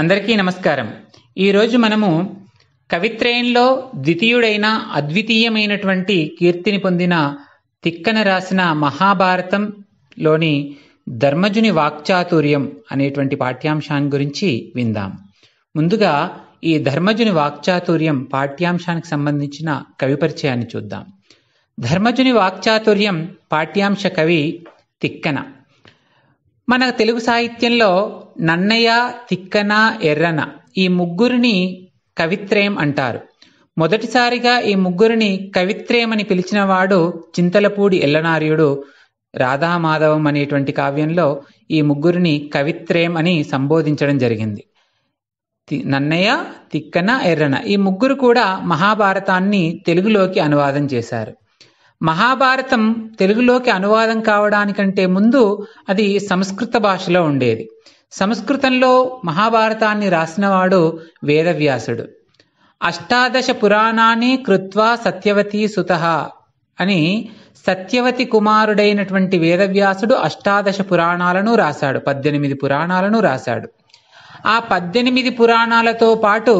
అందరికీ నమస్కారం ఈరోజు మనము కవిత్రయంలో ద్వితీయుడైన అద్వితీయమైనటువంటి కీర్తిని పొందిన తిక్కన రాసిన మహాభారతంలోని ధర్మజుని వాక్చాతుర్యం అనేటువంటి పాఠ్యాంశాన్ని గురించి విందాం ముందుగా ఈ ధర్మజుని వాక్చాతుర్యం పాఠ్యాంశానికి సంబంధించిన కవి పరిచయాన్ని చూద్దాం ధర్మజుని వాక్చాతుర్యం పాఠ్యాంశ కవి తిక్కన మన తెలుగు సాహిత్యంలో నన్నయ్య తిక్కన ఎర్రన ఈ ముగ్గురిని కవిత్రయం అంటారు మొదటిసారిగా ఈ ముగ్గురిని కవిత్రయమని పిలిచినవాడు చింతలపూడి ఎల్లనార్యుడు రాధామాధవం అనేటువంటి కావ్యంలో ఈ ముగ్గురిని కవిత్రయం అని సంబోధించడం జరిగింది నన్నయ్య తిక్కన ఎర్రన ఈ ముగ్గురు కూడా మహాభారతాన్ని తెలుగులోకి అనువాదం చేశారు మహాభారతం తెలుగులోకి అనువాదం కావడానికంటే ముందు అది సంస్కృత భాషలో ఉండేది సంస్కృతంలో మహాభారతాన్ని రాసినవాడు వేదవ్యాసుడు అష్టాదశ పురాణాన్ని కృత్వా సత్యవతి సుత అని సత్యవతి కుమారుడైనటువంటి వేదవ్యాసుడు అష్టాదశ పురాణాలను రాశాడు పద్దెనిమిది పురాణాలను రాశాడు ఆ పద్దెనిమిది పురాణాలతో పాటు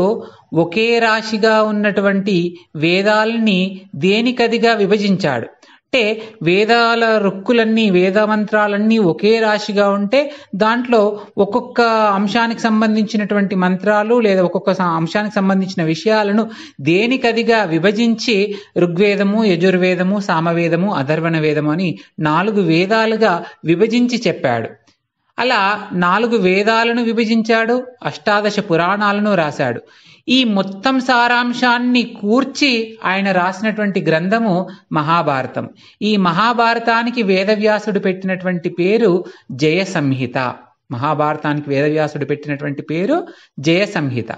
ఒకే రాశిగా ఉన్నటువంటి వేదాలని దేనికదిగా విభజించాడు అంటే వేదాల రుక్కులన్నీ వేద మంత్రాలన్నీ ఒకే రాశిగా ఉంటే దాంట్లో ఒక్కొక్క అంశానికి సంబంధించినటువంటి మంత్రాలు లేదా ఒక్కొక్క అంశానికి సంబంధించిన విషయాలను దేనికదిగా విభజించి ఋగ్వేదము యజుర్వేదము సామవేదము అధర్వణ వేదము అని నాలుగు వేదాలుగా విభజించి చెప్పాడు అలా నాలుగు వేదాలను విభజించాడు అష్టాదశ పురాణాలను రాశాడు ఈ మొత్తం సారాంశాన్ని కూర్చి ఆయన రాసినటువంటి గ్రంథము మహాభారతం ఈ మహాభారతానికి వేదవ్యాసుడు పెట్టినటువంటి పేరు జయ సంహిత మహాభారతానికి వేదవ్యాసుడు పెట్టినటువంటి పేరు జయ సంహిత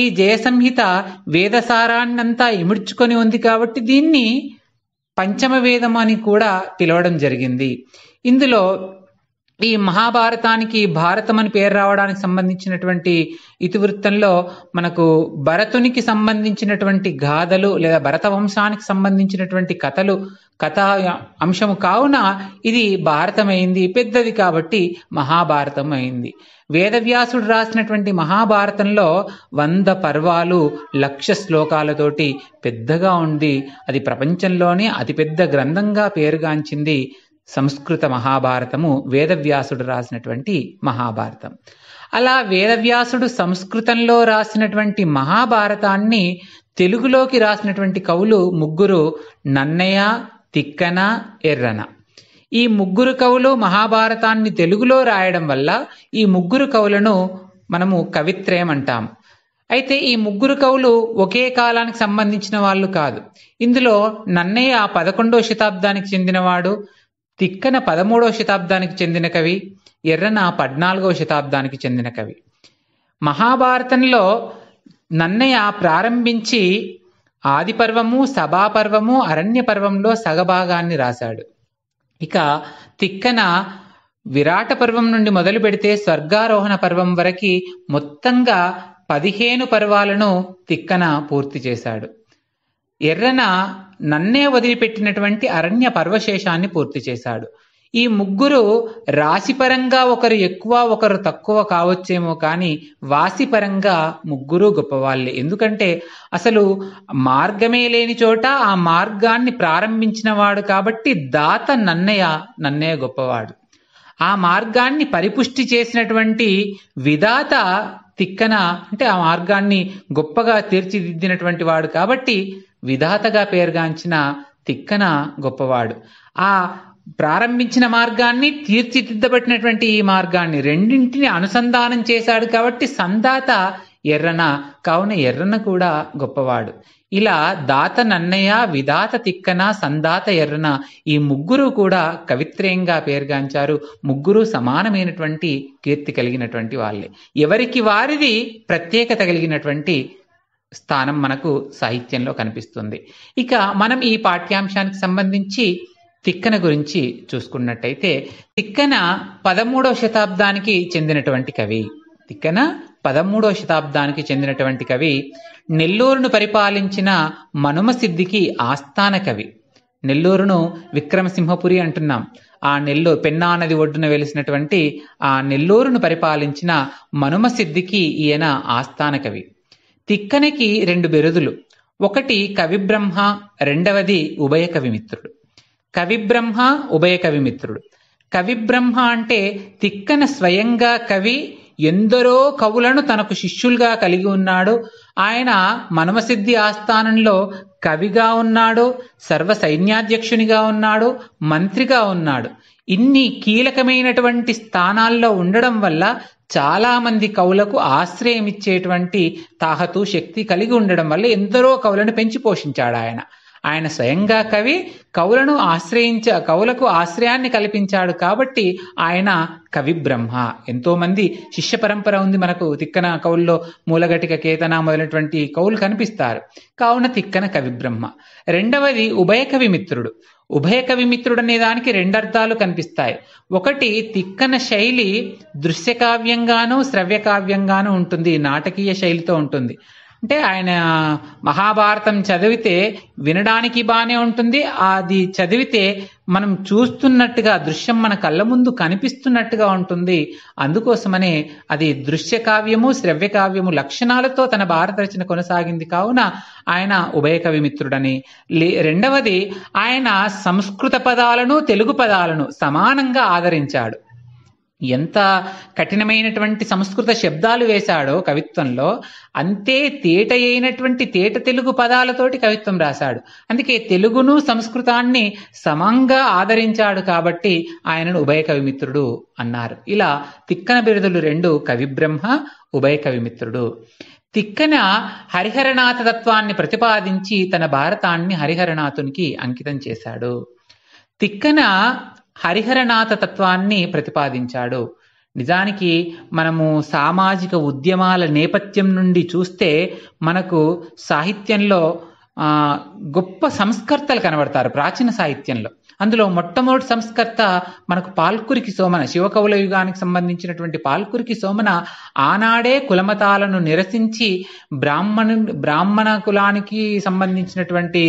ఈ జయ సంహిత వేదసారాన్నంతా ఇముడ్చుకొని ఉంది కాబట్టి దీన్ని పంచమ వేదం అని కూడా పిలవడం జరిగింది ఇందులో ఈ మహాభారతానికి భారతం అని పేరు రావడానికి సంబంధించినటువంటి ఇతివృత్తంలో మనకు భరతునికి సంబంధించినటువంటి గాథలు లేదా భరత వంశానికి సంబంధించినటువంటి కథలు కథా అంశము కావున ఇది భారతమైంది పెద్దది కాబట్టి మహాభారతం అయింది వేదవ్యాసుడు రాసినటువంటి మహాభారతంలో వంద పర్వాలు లక్ష శ్లోకాలతోటి పెద్దగా ఉంది అది ప్రపంచంలోనే అతిపెద్ద గ్రంథంగా పేరుగాంచింది సంస్కృత మహాభారతము వేదవ్యాసుడు రాసినటువంటి మహాభారతం అలా వేదవ్యాసుడు సంస్కృతంలో రాసినటువంటి మహాభారతాన్ని తెలుగులోకి రాసినటువంటి కవులు ముగ్గురు నన్నయ్య తిక్కన ఎర్రన ఈ ముగ్గురు కవులు మహాభారతాన్ని తెలుగులో రాయడం వల్ల ఈ ముగ్గురు కవులను మనము కవిత్రయం అంటాం అయితే ఈ ముగ్గురు కవులు ఒకే కాలానికి సంబంధించిన వాళ్ళు కాదు ఇందులో నన్నయ్య పదకొండో శతాబ్దానికి చెందినవాడు తిక్కన పదమూడవ శతాబ్దానికి చెందిన కవి ఎర్రన పద్నాలుగవ శతాబ్దానికి చెందిన కవి మహాభారతంలో నన్నయ్య ప్రారంభించి ఆదిపర్వము సభాపర్వము అరణ్య పర్వంలో సగభాగాన్ని రాశాడు ఇక తిక్కన విరాట పర్వం నుండి మొదలు పెడితే స్వర్గారోహణ పర్వం వరకు మొత్తంగా పదిహేను పర్వాలను తిక్కన పూర్తి చేశాడు ఎర్రన నన్నే వదిలిపెట్టినటువంటి అరణ్య పర్వశేషాన్ని పూర్తి చేశాడు ఈ ముగ్గురు రాశిపరంగా ఒకరు ఎక్కువ ఒకరు తక్కువ కావచ్చేమో కానీ వాసిపరంగా ముగ్గురు గొప్పవాళ్ళే ఎందుకంటే అసలు మార్గమే లేని చోట ఆ మార్గాన్ని ప్రారంభించిన వాడు కాబట్టి దాత నన్నయ్య నన్నయ్య గొప్పవాడు ఆ మార్గాన్ని పరిపుష్టి చేసినటువంటి విధాత తిక్కన అంటే ఆ మార్గాన్ని గొప్పగా తీర్చిదిద్దినటువంటి వాడు కాబట్టి విధాతగా పేరుగాంచిన తిక్కన గొప్పవాడు ఆ ప్రారంభించిన మార్గాన్ని తీర్చిదిద్దబట్టినటువంటి ఈ మార్గాన్ని రెండింటిని అనుసంధానం చేశాడు కాబట్టి సందాత ఎర్రన కావున ఎర్రన కూడా గొప్పవాడు ఇలా దాత నన్నయ్య విధాత తిక్కన సందాత ఎర్రన ఈ ముగ్గురు కూడా కవిత్రయంగా పేరుగాంచారు ముగ్గురు సమానమైనటువంటి కీర్తి కలిగినటువంటి వాళ్ళే ఎవరికి వారిది ప్రత్యేకత కలిగినటువంటి స్థానం మనకు సాహిత్యంలో కనిపిస్తుంది ఇక మనం ఈ పాఠ్యాంశానికి సంబంధించి తిక్కన గురించి చూసుకున్నట్టయితే తిక్కన పదమూడవ శతాబ్దానికి చెందినటువంటి కవి తిక్కన పదమూడవ శతాబ్దానికి చెందినటువంటి కవి నెల్లూరును పరిపాలించిన సిద్ధికి ఆస్థాన కవి నెల్లూరును విక్రమసింహపురి అంటున్నాం ఆ నెల్లూరు పెన్నా నది ఒడ్డున వెలిసినటువంటి ఆ నెల్లూరును పరిపాలించిన సిద్ధికి ఈయన ఆస్థాన కవి తిక్కనకి రెండు బిరుదులు ఒకటి కవిబ్రహ్మ రెండవది ఉభయ కవిమిత్రుడు కవిబ్రహ్మ ఉభయ కవిమిత్రుడు కవిబ్రహ్మ అంటే తిక్కన స్వయంగా కవి ఎందరో కవులను తనకు శిష్యులుగా కలిగి ఉన్నాడు ఆయన మనమసిద్ధి ఆస్థానంలో కవిగా ఉన్నాడు సర్వ సైన్యాధ్యక్షునిగా ఉన్నాడు మంత్రిగా ఉన్నాడు ఇన్ని కీలకమైనటువంటి స్థానాల్లో ఉండడం వల్ల చాలామంది కవులకు ఆశ్రయం ఇచ్చేటువంటి తాహతు శక్తి కలిగి ఉండడం వల్ల ఎందరో కవులను పెంచి పోషించాడు ఆయన ఆయన స్వయంగా కవి కవులను ఆశ్రయించ కవులకు ఆశ్రయాన్ని కల్పించాడు కాబట్టి ఆయన కవి బ్రహ్మ ఎంతోమంది శిష్య పరంపర ఉంది మనకు తిక్కన కవుల్లో మూలగటిక కేతన మొదలైనటువంటి కవులు కనిపిస్తారు కావున తిక్కన కవి బ్రహ్మ రెండవది ఉభయ కవి మిత్రుడు ఉభయ కవి మిత్రుడు అనే దానికి రెండు అర్థాలు కనిపిస్తాయి ఒకటి తిక్కన శైలి దృశ్యకావ్యంగానూ శ్రవ్యకావ్యంగానూ ఉంటుంది నాటకీయ శైలితో ఉంటుంది అంటే ఆయన మహాభారతం చదివితే వినడానికి బాగానే ఉంటుంది అది చదివితే మనం చూస్తున్నట్టుగా దృశ్యం మన కళ్ళ ముందు కనిపిస్తున్నట్టుగా ఉంటుంది అందుకోసమనే అది దృశ్య కావ్యము శ్రవ్య కావ్యము లక్షణాలతో తన భారత రచన కొనసాగింది కావున ఆయన ఉభయకవి మిత్రుడని రెండవది ఆయన సంస్కృత పదాలను తెలుగు పదాలను సమానంగా ఆదరించాడు ఎంత కఠినమైనటువంటి సంస్కృత శబ్దాలు వేశాడో కవిత్వంలో అంతే తేట అయినటువంటి తేట తెలుగు పదాలతోటి కవిత్వం రాశాడు అందుకే తెలుగును సంస్కృతాన్ని సమంగా ఆదరించాడు కాబట్టి ఆయనను ఉభయ కవిమిత్రుడు అన్నారు ఇలా తిక్కన బిరుదులు రెండు కవిబ్రహ్మ ఉభయ కవిమిత్రుడు తిక్కన హరిహరనాథ తత్వాన్ని ప్రతిపాదించి తన భారతాన్ని హరిహరనాథునికి అంకితం చేశాడు తిక్కన హరిహరనాథ తత్వాన్ని ప్రతిపాదించాడు నిజానికి మనము సామాజిక ఉద్యమాల నేపథ్యం నుండి చూస్తే మనకు సాహిత్యంలో గొప్ప సంస్కర్తలు కనబడతారు ప్రాచీన సాహిత్యంలో అందులో మొట్టమొదటి సంస్కర్త మనకు పాల్కురికి సోమన శివకవుల యుగానికి సంబంధించినటువంటి పాల్కురికి సోమన ఆనాడే కులమతాలను నిరసించి బ్రాహ్మణు బ్రాహ్మణ కులానికి సంబంధించినటువంటి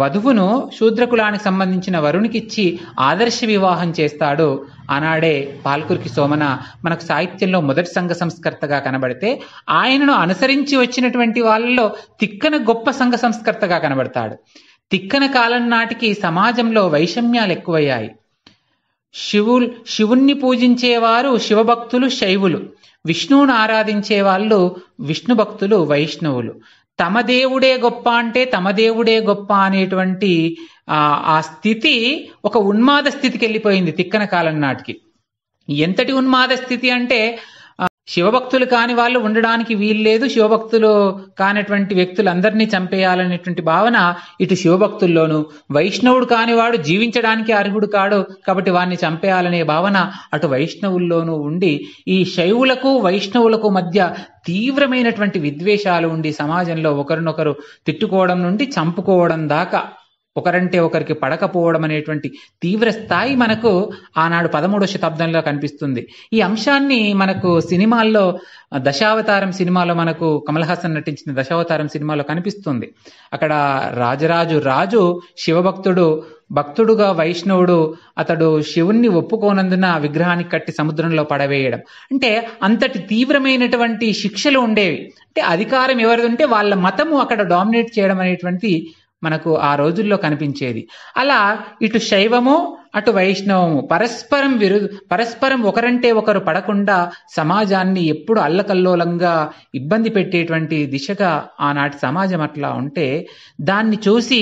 వధువును శూద్రకులానికి సంబంధించిన వరుణికిచ్చి ఆదర్శ వివాహం చేస్తాడు ఆనాడే పాల్కురికి సోమన మనకు సాహిత్యంలో మొదటి సంఘ సంస్కర్తగా కనబడితే ఆయనను అనుసరించి వచ్చినటువంటి వాళ్ళలో తిక్కన గొప్ప సంఘ సంస్కర్తగా కనబడతాడు తిక్కన కాలం నాటికి సమాజంలో వైషమ్యాలు ఎక్కువయ్యాయి శివు శివుణ్ణి పూజించేవారు శివభక్తులు శైవులు విష్ణువును ఆరాధించే వాళ్ళు విష్ణు భక్తులు వైష్ణవులు తమ దేవుడే గొప్ప అంటే తమ దేవుడే గొప్ప అనేటువంటి ఆ స్థితి ఒక ఉన్మాద స్థితికి వెళ్ళిపోయింది తిక్కన కాలం నాటికి ఎంతటి ఉన్మాద స్థితి అంటే శివభక్తులు కాని వాళ్ళు ఉండడానికి వీల్లేదు శివభక్తులు కానటువంటి వ్యక్తులందరినీ చంపేయాలనేటువంటి భావన ఇటు శివభక్తుల్లోనూ వైష్ణవుడు కానివాడు జీవించడానికి అర్హుడు కాడు కాబట్టి వాడిని చంపేయాలనే భావన అటు వైష్ణవుల్లోనూ ఉండి ఈ శైవులకు వైష్ణవులకు మధ్య తీవ్రమైనటువంటి విద్వేషాలు ఉండి సమాజంలో ఒకరినొకరు తిట్టుకోవడం నుండి చంపుకోవడం దాకా ఒకరంటే ఒకరికి పడకపోవడం అనేటువంటి తీవ్ర స్థాయి మనకు ఆనాడు పదమూడో శతాబ్దంలో కనిపిస్తుంది ఈ అంశాన్ని మనకు సినిమాల్లో దశావతారం సినిమాలో మనకు కమల్ హాసన్ నటించిన దశావతారం సినిమాలో కనిపిస్తుంది అక్కడ రాజరాజు రాజు శివభక్తుడు భక్తుడుగా వైష్ణవుడు అతడు శివుణ్ణి ఒప్పుకోనందున విగ్రహానికి కట్టి సముద్రంలో పడవేయడం అంటే అంతటి తీవ్రమైనటువంటి శిక్షలు ఉండేవి అంటే అధికారం ఎవరిది ఉంటే వాళ్ళ మతము అక్కడ డామినేట్ చేయడం అనేటువంటి మనకు ఆ రోజుల్లో కనిపించేది అలా ఇటు శైవము అటు వైష్ణవము పరస్పరం విరు పరస్పరం ఒకరంటే ఒకరు పడకుండా సమాజాన్ని ఎప్పుడు అల్లకల్లోలంగా ఇబ్బంది పెట్టేటువంటి దిశగా ఆనాటి సమాజం అట్లా ఉంటే దాన్ని చూసి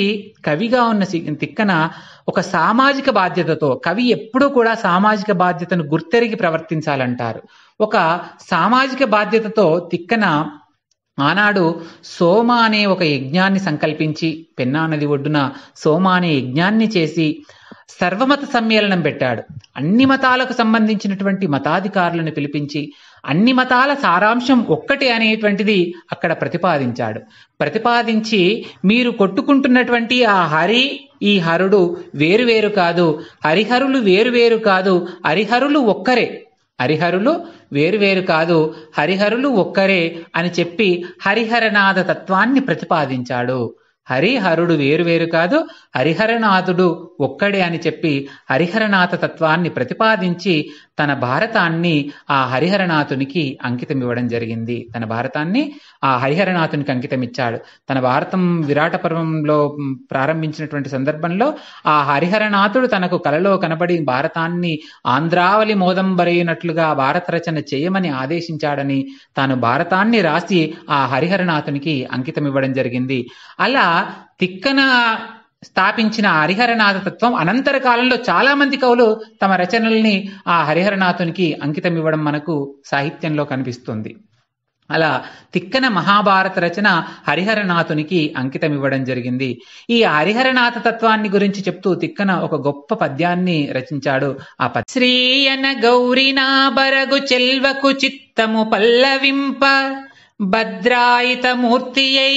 కవిగా ఉన్న తిక్కన ఒక సామాజిక బాధ్యతతో కవి ఎప్పుడూ కూడా సామాజిక బాధ్యతను గుర్తెరిగి ప్రవర్తించాలంటారు ఒక సామాజిక బాధ్యతతో తిక్కన ఆనాడు సోమ అనే ఒక యజ్ఞాన్ని సంకల్పించి పెన్నా నది ఒడ్డున సోమ అనే యజ్ఞాన్ని చేసి సర్వమత సమ్మేళనం పెట్టాడు అన్ని మతాలకు సంబంధించినటువంటి మతాధికారులను పిలిపించి అన్ని మతాల సారాంశం ఒక్కటి అనేటువంటిది అక్కడ ప్రతిపాదించాడు ప్రతిపాదించి మీరు కొట్టుకుంటున్నటువంటి ఆ హరి ఈ హరుడు వేరువేరు కాదు హరిహరులు వేరువేరు కాదు హరిహరులు ఒక్కరే హరిహరులు వేరువేరు కాదు హరిహరులు ఒక్కరే అని చెప్పి హరిహరనాథ తత్వాన్ని ప్రతిపాదించాడు హరిహరుడు వేరువేరు కాదు హరిహరనాథుడు ఒక్కడే అని చెప్పి హరిహరనాథ తత్వాన్ని ప్రతిపాదించి తన భారతాన్ని ఆ హరిహరనాథునికి అంకితం ఇవ్వడం జరిగింది తన భారతాన్ని ఆ హరిహరనాథునికి అంకితం ఇచ్చాడు తన భారతం విరాట పర్వంలో ప్రారంభించినటువంటి సందర్భంలో ఆ హరిహరనాథుడు తనకు కలలో కనబడి భారతాన్ని ఆంధ్రావళి మోదంబరైనట్లుగా భారత రచన చేయమని ఆదేశించాడని తాను భారతాన్ని రాసి ఆ హరిహరనాథునికి అంకితం ఇవ్వడం జరిగింది అలా తిక్కన స్థాపించిన హరిహరనాథ తత్వం అనంతర కాలంలో చాలా మంది కవులు తమ రచనల్ని ఆ హరిహరనాథునికి అంకితం ఇవ్వడం మనకు సాహిత్యంలో కనిపిస్తుంది అలా తిక్కన మహాభారత రచన హరిహరనాథునికి అంకితం ఇవ్వడం జరిగింది ఈ హరిహరనాథ తత్వాన్ని గురించి చెప్తూ తిక్కన ఒక గొప్ప పద్యాన్ని రచించాడు ఆ పద్ శ్రీయన గౌరినాబరగు చెల్వకు చిత్తము పల్లవింప భద్రాయిత మూర్తియై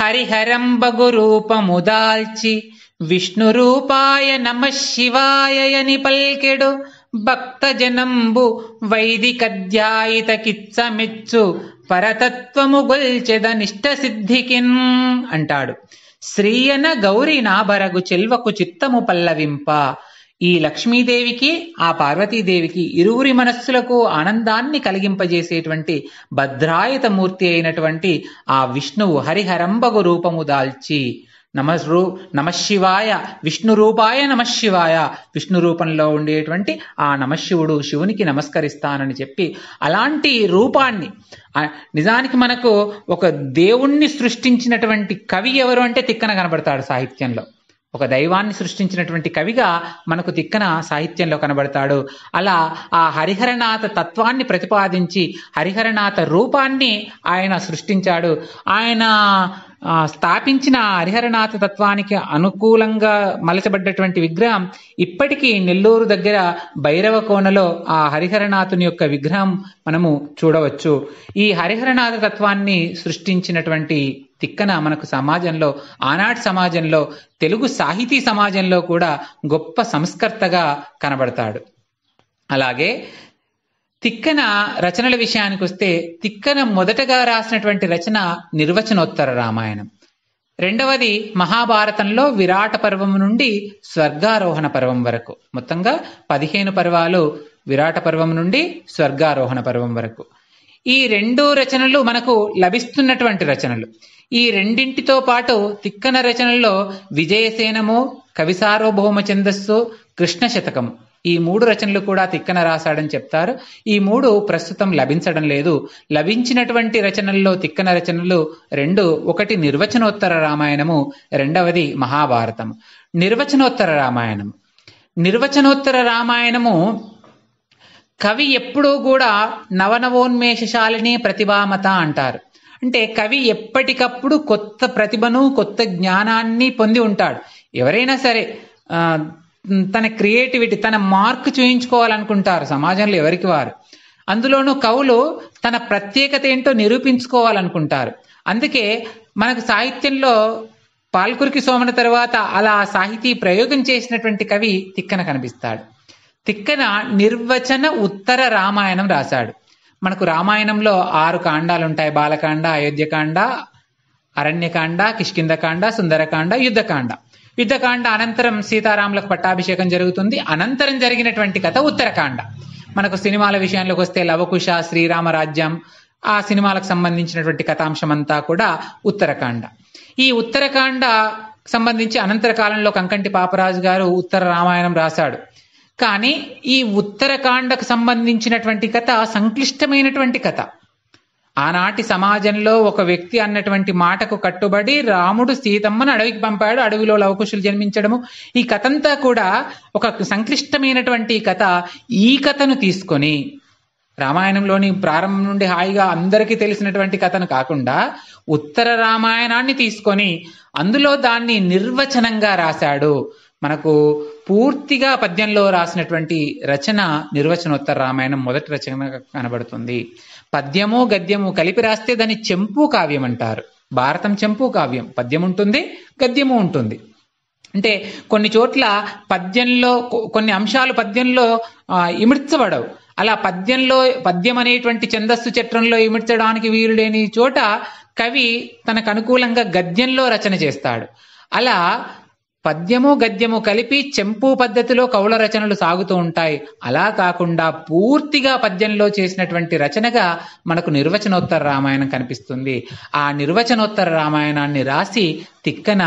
హరిహరంబగురూపముదాల్చి విష్ణురూపాయ నమ శివాయని పల్కెడు భక్తజనంబు వైదికధ్యాయితకిచ్చమెచ్చు పరతత్వము నిష్ట సిద్ధికిన్ అంటాడు శ్రీయన గౌరీ నాభరగు చెల్వకు చిత్తము పల్లవింప ఈ లక్ష్మీదేవికి ఆ పార్వతీదేవికి ఇరువురి మనస్సులకు ఆనందాన్ని కలిగింపజేసేటువంటి భద్రాయత మూర్తి అయినటువంటి ఆ విష్ణువు హరిహరంబగు రూపము దాల్చి రూ నమశివాయ విష్ణు రూపాయ నమశివాయ విష్ణు రూపంలో ఉండేటువంటి ఆ నమశివుడు శివునికి నమస్కరిస్తానని చెప్పి అలాంటి రూపాన్ని నిజానికి మనకు ఒక దేవుణ్ణి సృష్టించినటువంటి కవి ఎవరు అంటే తిక్కన కనబడతాడు సాహిత్యంలో ఒక దైవాన్ని సృష్టించినటువంటి కవిగా మనకు దిక్కన సాహిత్యంలో కనబడతాడు అలా ఆ హరిహరనాథ తత్వాన్ని ప్రతిపాదించి హరిహరనాథ రూపాన్ని ఆయన సృష్టించాడు ఆయన స్థాపించిన హరిహరనాథ తత్వానికి అనుకూలంగా మలచబడ్డటువంటి విగ్రహం ఇప్పటికీ నెల్లూరు దగ్గర భైరవ కోనలో ఆ హరిహరనాథుని యొక్క విగ్రహం మనము చూడవచ్చు ఈ హరిహరనాథ తత్వాన్ని సృష్టించినటువంటి తిక్కన మనకు సమాజంలో ఆనాటి సమాజంలో తెలుగు సాహితీ సమాజంలో కూడా గొప్ప సంస్కర్తగా కనబడతాడు అలాగే తిక్కన రచనల విషయానికి వస్తే తిక్కన మొదటగా రాసినటువంటి రచన నిర్వచనోత్తర రామాయణం రెండవది మహాభారతంలో విరాట పర్వం నుండి స్వర్గారోహణ పర్వం వరకు మొత్తంగా పదిహేను పర్వాలు విరాట పర్వం నుండి స్వర్గారోహణ పర్వం వరకు ఈ రెండు రచనలు మనకు లభిస్తున్నటువంటి రచనలు ఈ రెండింటితో పాటు తిక్కన రచనల్లో విజయసేనము కవిసార్వభౌమ ఛందస్సు కృష్ణ శతకము ఈ మూడు రచనలు కూడా తిక్కన రాశాడని చెప్తారు ఈ మూడు ప్రస్తుతం లభించడం లేదు లభించినటువంటి రచనల్లో తిక్కన రచనలు రెండు ఒకటి నిర్వచనోత్తర రామాయణము రెండవది మహాభారతం నిర్వచనోత్తర రామాయణం నిర్వచనోత్తర రామాయణము కవి ఎప్పుడూ కూడా నవనవోన్మేషాలని ప్రతిభామత అంటారు అంటే కవి ఎప్పటికప్పుడు కొత్త ప్రతిభను కొత్త జ్ఞానాన్ని పొంది ఉంటాడు ఎవరైనా సరే తన క్రియేటివిటీ తన మార్క్ చూయించుకోవాలనుకుంటారు సమాజంలో ఎవరికి వారు అందులోనూ కవులు తన ప్రత్యేకత ఏంటో నిరూపించుకోవాలనుకుంటారు అందుకే మనకు సాహిత్యంలో పాల్కురికి సోమన తర్వాత అలా సాహితీ ప్రయోగం చేసినటువంటి కవి తిక్కన కనిపిస్తాడు తిక్కన నిర్వచన ఉత్తర రామాయణం రాశాడు మనకు రామాయణంలో ఆరు కాండాలు ఉంటాయి బాలకాండ అయోధ్యకాండ అరణ్యకాండ కిష్కిందకాండ సుందరకాండ యుద్ధకాండ యుద్ధకాండ అనంతరం సీతారాములకు పట్టాభిషేకం జరుగుతుంది అనంతరం జరిగినటువంటి కథ ఉత్తరకాండ మనకు సినిమాల విషయంలోకి వస్తే లవకుశ శ్రీరామ రాజ్యం ఆ సినిమాలకు సంబంధించినటువంటి కథాంశం అంతా కూడా ఉత్తరకాండ ఈ ఉత్తరకాండ సంబంధించి అనంతర కాలంలో కంకంటి పాపరాజు గారు ఉత్తర రామాయణం రాశాడు కానీ ఈ ఉత్తరకాండకు సంబంధించినటువంటి కథ సంక్లిష్టమైనటువంటి కథ ఆనాటి సమాజంలో ఒక వ్యక్తి అన్నటువంటి మాటకు కట్టుబడి రాముడు సీతమ్మను అడవికి పంపాడు అడవిలో లవకుశులు జన్మించడము ఈ కథంతా కూడా ఒక సంక్లిష్టమైనటువంటి కథ ఈ కథను తీసుకొని రామాయణంలోని ప్రారంభం నుండి హాయిగా అందరికీ తెలిసినటువంటి కథను కాకుండా ఉత్తర రామాయణాన్ని తీసుకొని అందులో దాన్ని నిర్వచనంగా రాశాడు మనకు పూర్తిగా పద్యంలో రాసినటువంటి రచన నిర్వచనోత్తర రామాయణం మొదటి రచనగా కనబడుతుంది పద్యము గద్యము కలిపి రాస్తే దాన్ని చెంపు కావ్యం అంటారు భారతం చెంపు కావ్యం పద్యం ఉంటుంది గద్యము ఉంటుంది అంటే కొన్ని చోట్ల పద్యంలో కొన్ని అంశాలు పద్యంలో ఇమిడ్చబడవు అలా పద్యంలో పద్యం అనేటువంటి ఛందస్సు చట్రంలో ఇమిడ్చడానికి లేని చోట కవి తనకు అనుకూలంగా గద్యంలో రచన చేస్తాడు అలా పద్యము గద్యము కలిపి చెంపు పద్ధతిలో కౌల రచనలు సాగుతూ ఉంటాయి అలా కాకుండా పూర్తిగా పద్యంలో చేసినటువంటి రచనగా మనకు నిర్వచనోత్తర రామాయణం కనిపిస్తుంది ఆ నిర్వచనోత్తర రామాయణాన్ని రాసి తిక్కన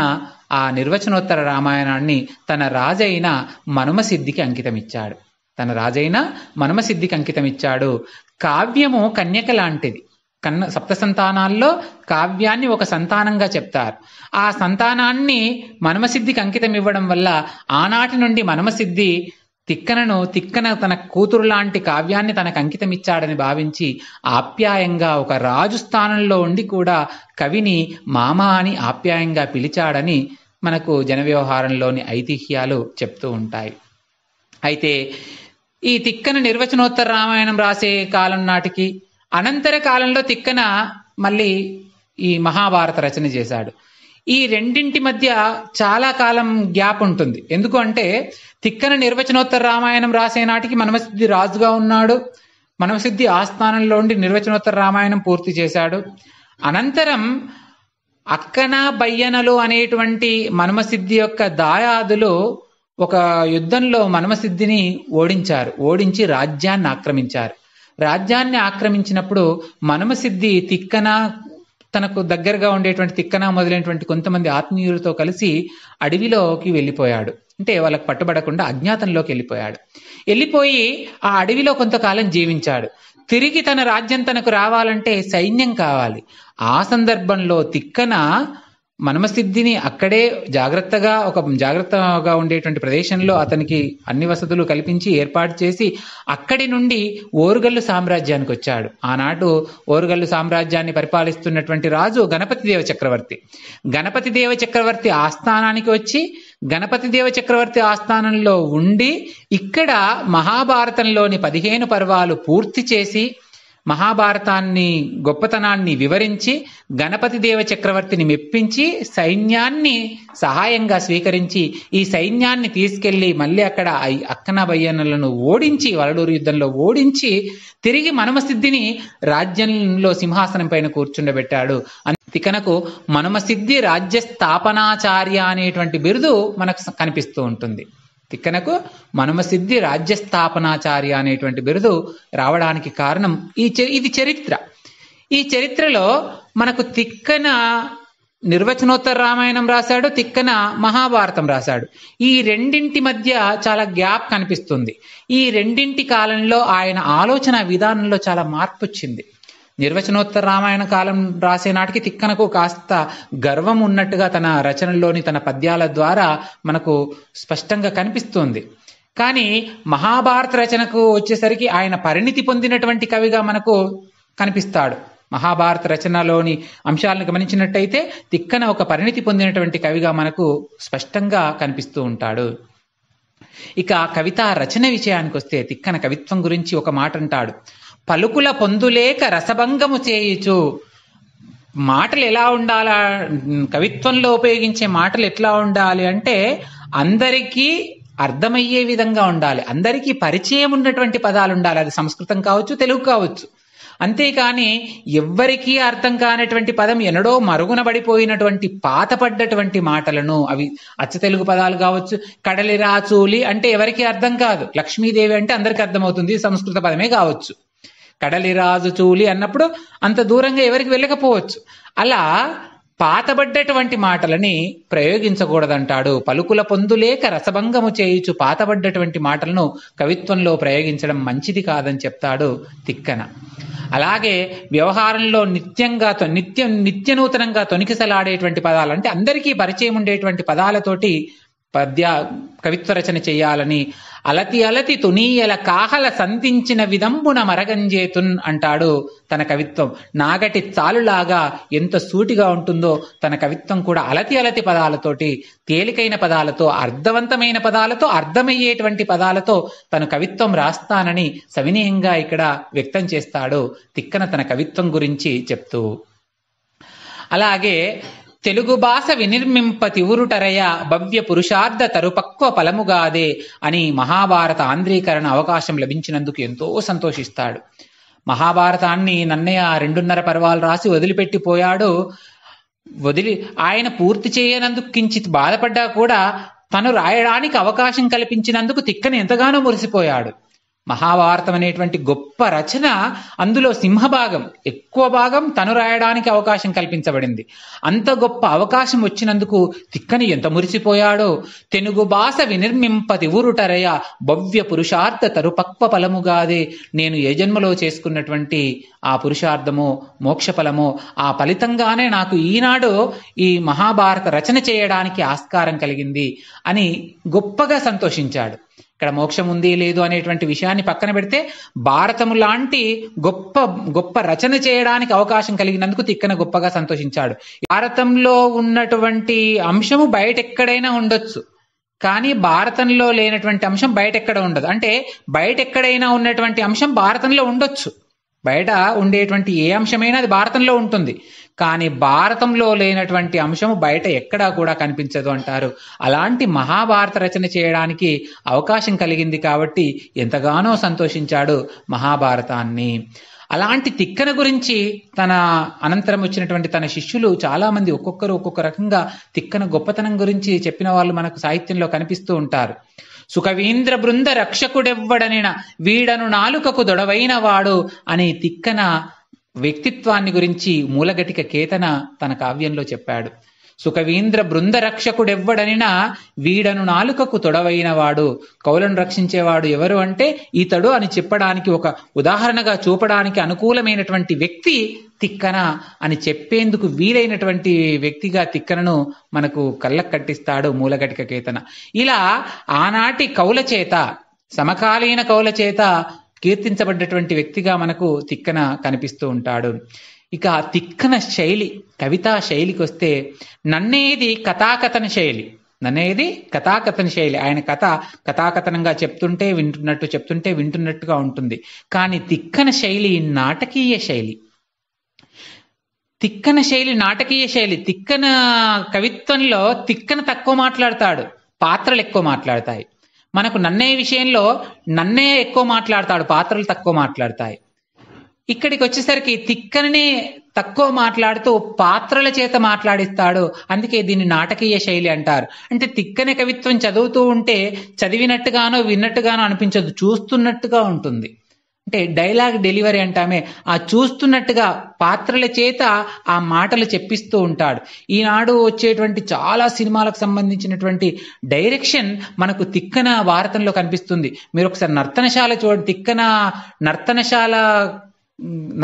ఆ నిర్వచనోత్తర రామాయణాన్ని తన రాజైన మనుమసిద్ధికి అంకితమిచ్చాడు తన రాజైన మనుమసిద్ధికి అంకితమిచ్చాడు కావ్యము కన్యక లాంటిది కన్న సప్త సంతానాల్లో కావ్యాన్ని ఒక సంతానంగా చెప్తారు ఆ సంతానాన్ని మనమసిద్ధికి అంకితం ఇవ్వడం వల్ల ఆనాటి నుండి మనమసిద్ధి తిక్కనను తిక్కన తన కూతురు లాంటి కావ్యాన్ని తనకు అంకితం ఇచ్చాడని భావించి ఆప్యాయంగా ఒక రాజు స్థానంలో ఉండి కూడా కవిని మామ అని ఆప్యాయంగా పిలిచాడని మనకు జనవ్యవహారంలోని ఐతిహ్యాలు చెప్తూ ఉంటాయి అయితే ఈ తిక్కన నిర్వచనోత్తర రామాయణం రాసే కాలం నాటికి అనంతర కాలంలో తిక్కన మళ్ళీ ఈ మహాభారత రచన చేశాడు ఈ రెండింటి మధ్య చాలా కాలం గ్యాప్ ఉంటుంది ఎందుకు అంటే తిక్కన నిర్వచనోత్తర రామాయణం రాసే నాటికి మనమసిద్ధి రాజుగా ఉన్నాడు మనమసిద్ధి ఆస్థానంలో ఉండి నిర్వచనోత్తర రామాయణం పూర్తి చేశాడు అనంతరం అక్కన బయ్యనలు అనేటువంటి మనమసిద్ధి యొక్క దాయాదులు ఒక యుద్ధంలో మనమసిద్ధిని ఓడించారు ఓడించి రాజ్యాన్ని ఆక్రమించారు రాజ్యాన్ని ఆక్రమించినప్పుడు మనమసిద్ధి తిక్కన తనకు దగ్గరగా ఉండేటువంటి తిక్కన మొదలైనటువంటి కొంతమంది ఆత్మీయులతో కలిసి అడవిలోకి వెళ్ళిపోయాడు అంటే వాళ్ళకు పట్టుబడకుండా అజ్ఞాతంలోకి వెళ్ళిపోయాడు వెళ్ళిపోయి ఆ అడవిలో కొంతకాలం జీవించాడు తిరిగి తన రాజ్యం తనకు రావాలంటే సైన్యం కావాలి ఆ సందర్భంలో తిక్కన మనమసిద్ధిని అక్కడే జాగ్రత్తగా ఒక జాగ్రత్తగా ఉండేటువంటి ప్రదేశంలో అతనికి అన్ని వసతులు కల్పించి ఏర్పాటు చేసి అక్కడి నుండి ఓరుగల్లు సామ్రాజ్యానికి వచ్చాడు ఆనాడు ఓరుగల్లు సామ్రాజ్యాన్ని పరిపాలిస్తున్నటువంటి రాజు గణపతి దేవ చక్రవర్తి గణపతి దేవ చక్రవర్తి ఆస్థానానికి వచ్చి గణపతి దేవ చక్రవర్తి ఆస్థానంలో ఉండి ఇక్కడ మహాభారతంలోని పదిహేను పర్వాలు పూర్తి చేసి మహాభారతాన్ని గొప్పతనాన్ని వివరించి గణపతి దేవ చక్రవర్తిని మెప్పించి సైన్యాన్ని సహాయంగా స్వీకరించి ఈ సైన్యాన్ని తీసుకెళ్లి మళ్ళీ అక్కడ అక్కన బయ్యన్నలను ఓడించి వరడూరు యుద్ధంలో ఓడించి తిరిగి మనమసిద్ధిని రాజ్యంలో సింహాసనం పైన కూర్చుండబెట్టాడు తికనకు మనమసిద్ధి రాజ్య స్థాపనాచార్య అనేటువంటి బిరుదు మనకు కనిపిస్తూ ఉంటుంది తిక్కనకు మనమసిద్ధి రాజ్యస్థాపనాచార్య అనేటువంటి బిరుదు రావడానికి కారణం ఈ ఇది చరిత్ర ఈ చరిత్రలో మనకు తిక్కన నిర్వచనోత్తర రామాయణం రాశాడు తిక్కన మహాభారతం రాశాడు ఈ రెండింటి మధ్య చాలా గ్యాప్ కనిపిస్తుంది ఈ రెండింటి కాలంలో ఆయన ఆలోచన విధానంలో చాలా మార్పు వచ్చింది నిర్వచనోత్తర రామాయణ కాలం రాసే నాటికి తిక్కనకు కాస్త గర్వం ఉన్నట్టుగా తన రచనల్లోని తన పద్యాల ద్వారా మనకు స్పష్టంగా కనిపిస్తుంది కానీ మహాభారత రచనకు వచ్చేసరికి ఆయన పరిణితి పొందినటువంటి కవిగా మనకు కనిపిస్తాడు మహాభారత రచనలోని అంశాలను గమనించినట్టయితే తిక్కన ఒక పరిణితి పొందినటువంటి కవిగా మనకు స్పష్టంగా కనిపిస్తూ ఉంటాడు ఇక కవిత రచన విషయానికి వస్తే తిక్కన కవిత్వం గురించి ఒక మాట అంటాడు పలుకుల పొందులేక రసభంగము చేయుచు మాటలు ఎలా ఉండాలా కవిత్వంలో ఉపయోగించే మాటలు ఎట్లా ఉండాలి అంటే అందరికీ అర్థమయ్యే విధంగా ఉండాలి అందరికీ పరిచయం ఉన్నటువంటి పదాలు ఉండాలి అది సంస్కృతం కావచ్చు తెలుగు కావచ్చు అంతేకాని ఎవ్వరికీ అర్థం కానటువంటి పదం ఎన్నడో మరుగున పడిపోయినటువంటి పాతపడ్డటువంటి మాటలను అవి అచ్చ తెలుగు పదాలు కావచ్చు కడలి రాచూలి అంటే ఎవరికీ అర్థం కాదు లక్ష్మీదేవి అంటే అందరికీ అర్థమవుతుంది సంస్కృత పదమే కావచ్చు కడలిరాజు చూలి అన్నప్పుడు అంత దూరంగా ఎవరికి వెళ్ళకపోవచ్చు అలా పాతబడ్డటువంటి మాటలని ప్రయోగించకూడదంటాడు పలుకుల పొందులేక రసభంగము చేయుచు పాతబడ్డటువంటి మాటలను కవిత్వంలో ప్రయోగించడం మంచిది కాదని చెప్తాడు తిక్కన అలాగే వ్యవహారంలో నిత్యంగా నిత్యం నిత్యనూతనంగా తొనికిసలాడేటువంటి పదాలు అంటే అందరికీ పరిచయం ఉండేటువంటి పదాలతోటి పద్య కవిత్వ రచన చేయాలని అలతి అలతి తునీయల కాహల సంధించిన విదంబున మరగంజేతున్ అంటాడు తన కవిత్వం నాగటి చాలులాగా ఎంత సూటిగా ఉంటుందో తన కవిత్వం కూడా అలతి అలతి పదాలతోటి తేలికైన పదాలతో అర్థవంతమైన పదాలతో అర్థమయ్యేటువంటి పదాలతో తను కవిత్వం రాస్తానని సవినీయంగా ఇక్కడ వ్యక్తం చేస్తాడు తిక్కన తన కవిత్వం గురించి చెప్తూ అలాగే తెలుగు భాష వినిర్మింప తివురుటరయ భవ్య పురుషార్థ తరుపక్వ ఫలముగాదే అని మహాభారత ఆంధ్రీకరణ అవకాశం లభించినందుకు ఎంతో సంతోషిస్తాడు మహాభారతాన్ని నన్నయ్య రెండున్నర పర్వాలు రాసి వదిలిపెట్టిపోయాడు వదిలి ఆయన పూర్తి చేయనందుకు కించిత్ బాధపడ్డా కూడా తను రాయడానికి అవకాశం కల్పించినందుకు తిక్కని ఎంతగానో మురిసిపోయాడు మహాభారతం అనేటువంటి గొప్ప రచన అందులో సింహభాగం ఎక్కువ భాగం తను రాయడానికి అవకాశం కల్పించబడింది అంత గొప్ప అవకాశం వచ్చినందుకు తిక్కని ఎంత మురిసిపోయాడో తెనుగు భాష వినిర్మింపతి ఊరుటరయ భవ్య పురుషార్థ తరుపక్వ ఫలముగాదే నేను ఏ జన్మలో చేసుకున్నటువంటి ఆ పురుషార్థమో మోక్ష ఆ ఫలితంగానే నాకు ఈనాడు ఈ మహాభారత రచన చేయడానికి ఆస్కారం కలిగింది అని గొప్పగా సంతోషించాడు ఇక్కడ మోక్షం ఉంది లేదు అనేటువంటి విషయాన్ని పక్కన పెడితే భారతము లాంటి గొప్ప గొప్ప రచన చేయడానికి అవకాశం కలిగినందుకు తిక్కన గొప్పగా సంతోషించాడు భారతంలో ఉన్నటువంటి అంశము బయట ఎక్కడైనా ఉండొచ్చు కానీ భారతంలో లేనటువంటి అంశం బయట ఎక్కడ ఉండదు అంటే బయట ఎక్కడైనా ఉన్నటువంటి అంశం భారతంలో ఉండొచ్చు బయట ఉండేటువంటి ఏ అంశమైనా అది భారతంలో ఉంటుంది కానీ భారతంలో లేనటువంటి అంశము బయట ఎక్కడా కూడా కనిపించదు అంటారు అలాంటి మహాభారత రచన చేయడానికి అవకాశం కలిగింది కాబట్టి ఎంతగానో సంతోషించాడు మహాభారతాన్ని అలాంటి తిక్కన గురించి తన అనంతరం వచ్చినటువంటి తన శిష్యులు చాలామంది ఒక్కొక్కరు ఒక్కొక్క రకంగా తిక్కన గొప్పతనం గురించి చెప్పిన వాళ్ళు మనకు సాహిత్యంలో కనిపిస్తూ ఉంటారు సుఖవీంద్ర బృంద రక్షకుడెవ్వడనిన వీడను నాలుకకు దొడవైన వాడు అనే తిక్కన వ్యక్తిత్వాన్ని గురించి మూలగటిక కేతన తన కావ్యంలో చెప్పాడు సుఖవీంద్ర రక్షకుడెవ్వడనినా వీడను నాలుకకు తొడవైనవాడు కౌలను రక్షించేవాడు ఎవరు అంటే ఇతడు అని చెప్పడానికి ఒక ఉదాహరణగా చూపడానికి అనుకూలమైనటువంటి వ్యక్తి తిక్కన అని చెప్పేందుకు వీలైనటువంటి వ్యక్తిగా తిక్కనను మనకు కళ్ళకు కట్టిస్తాడు మూలగటిక కేతన ఇలా ఆనాటి కౌల చేత సమకాలీన కౌల చేత కీర్తించబడ్డటువంటి వ్యక్తిగా మనకు తిక్కన కనిపిస్తూ ఉంటాడు ఇక తిక్కన శైలి కవితా శైలికి వస్తే నన్నేది కథాకథన శైలి నన్నేది కథాకథన శైలి ఆయన కథ కథాకథనంగా చెప్తుంటే వింటున్నట్టు చెప్తుంటే వింటున్నట్టుగా ఉంటుంది కానీ తిక్కన శైలి నాటకీయ శైలి తిక్కన శైలి నాటకీయ శైలి తిక్కన కవిత్వంలో తిక్కన తక్కువ మాట్లాడతాడు పాత్రలు ఎక్కువ మాట్లాడతాయి మనకు నన్నే విషయంలో నన్నే ఎక్కువ మాట్లాడతాడు పాత్రలు తక్కువ మాట్లాడతాయి ఇక్కడికి వచ్చేసరికి తిక్కని తక్కువ మాట్లాడుతూ పాత్రల చేత మాట్లాడిస్తాడు అందుకే దీన్ని నాటకీయ శైలి అంటారు అంటే తిక్కని కవిత్వం చదువుతూ ఉంటే చదివినట్టుగానో విన్నట్టుగానో అనిపించదు చూస్తున్నట్టుగా ఉంటుంది అంటే డైలాగ్ డెలివరీ అంటామే ఆ చూస్తున్నట్టుగా పాత్రల చేత ఆ మాటలు చెప్పిస్తూ ఉంటాడు ఈనాడు వచ్చేటువంటి చాలా సినిమాలకు సంబంధించినటువంటి డైరెక్షన్ మనకు తిక్కన వారతంలో కనిపిస్తుంది మీరు ఒకసారి నర్తనశాల చూడండి తిక్కన నర్తనశాల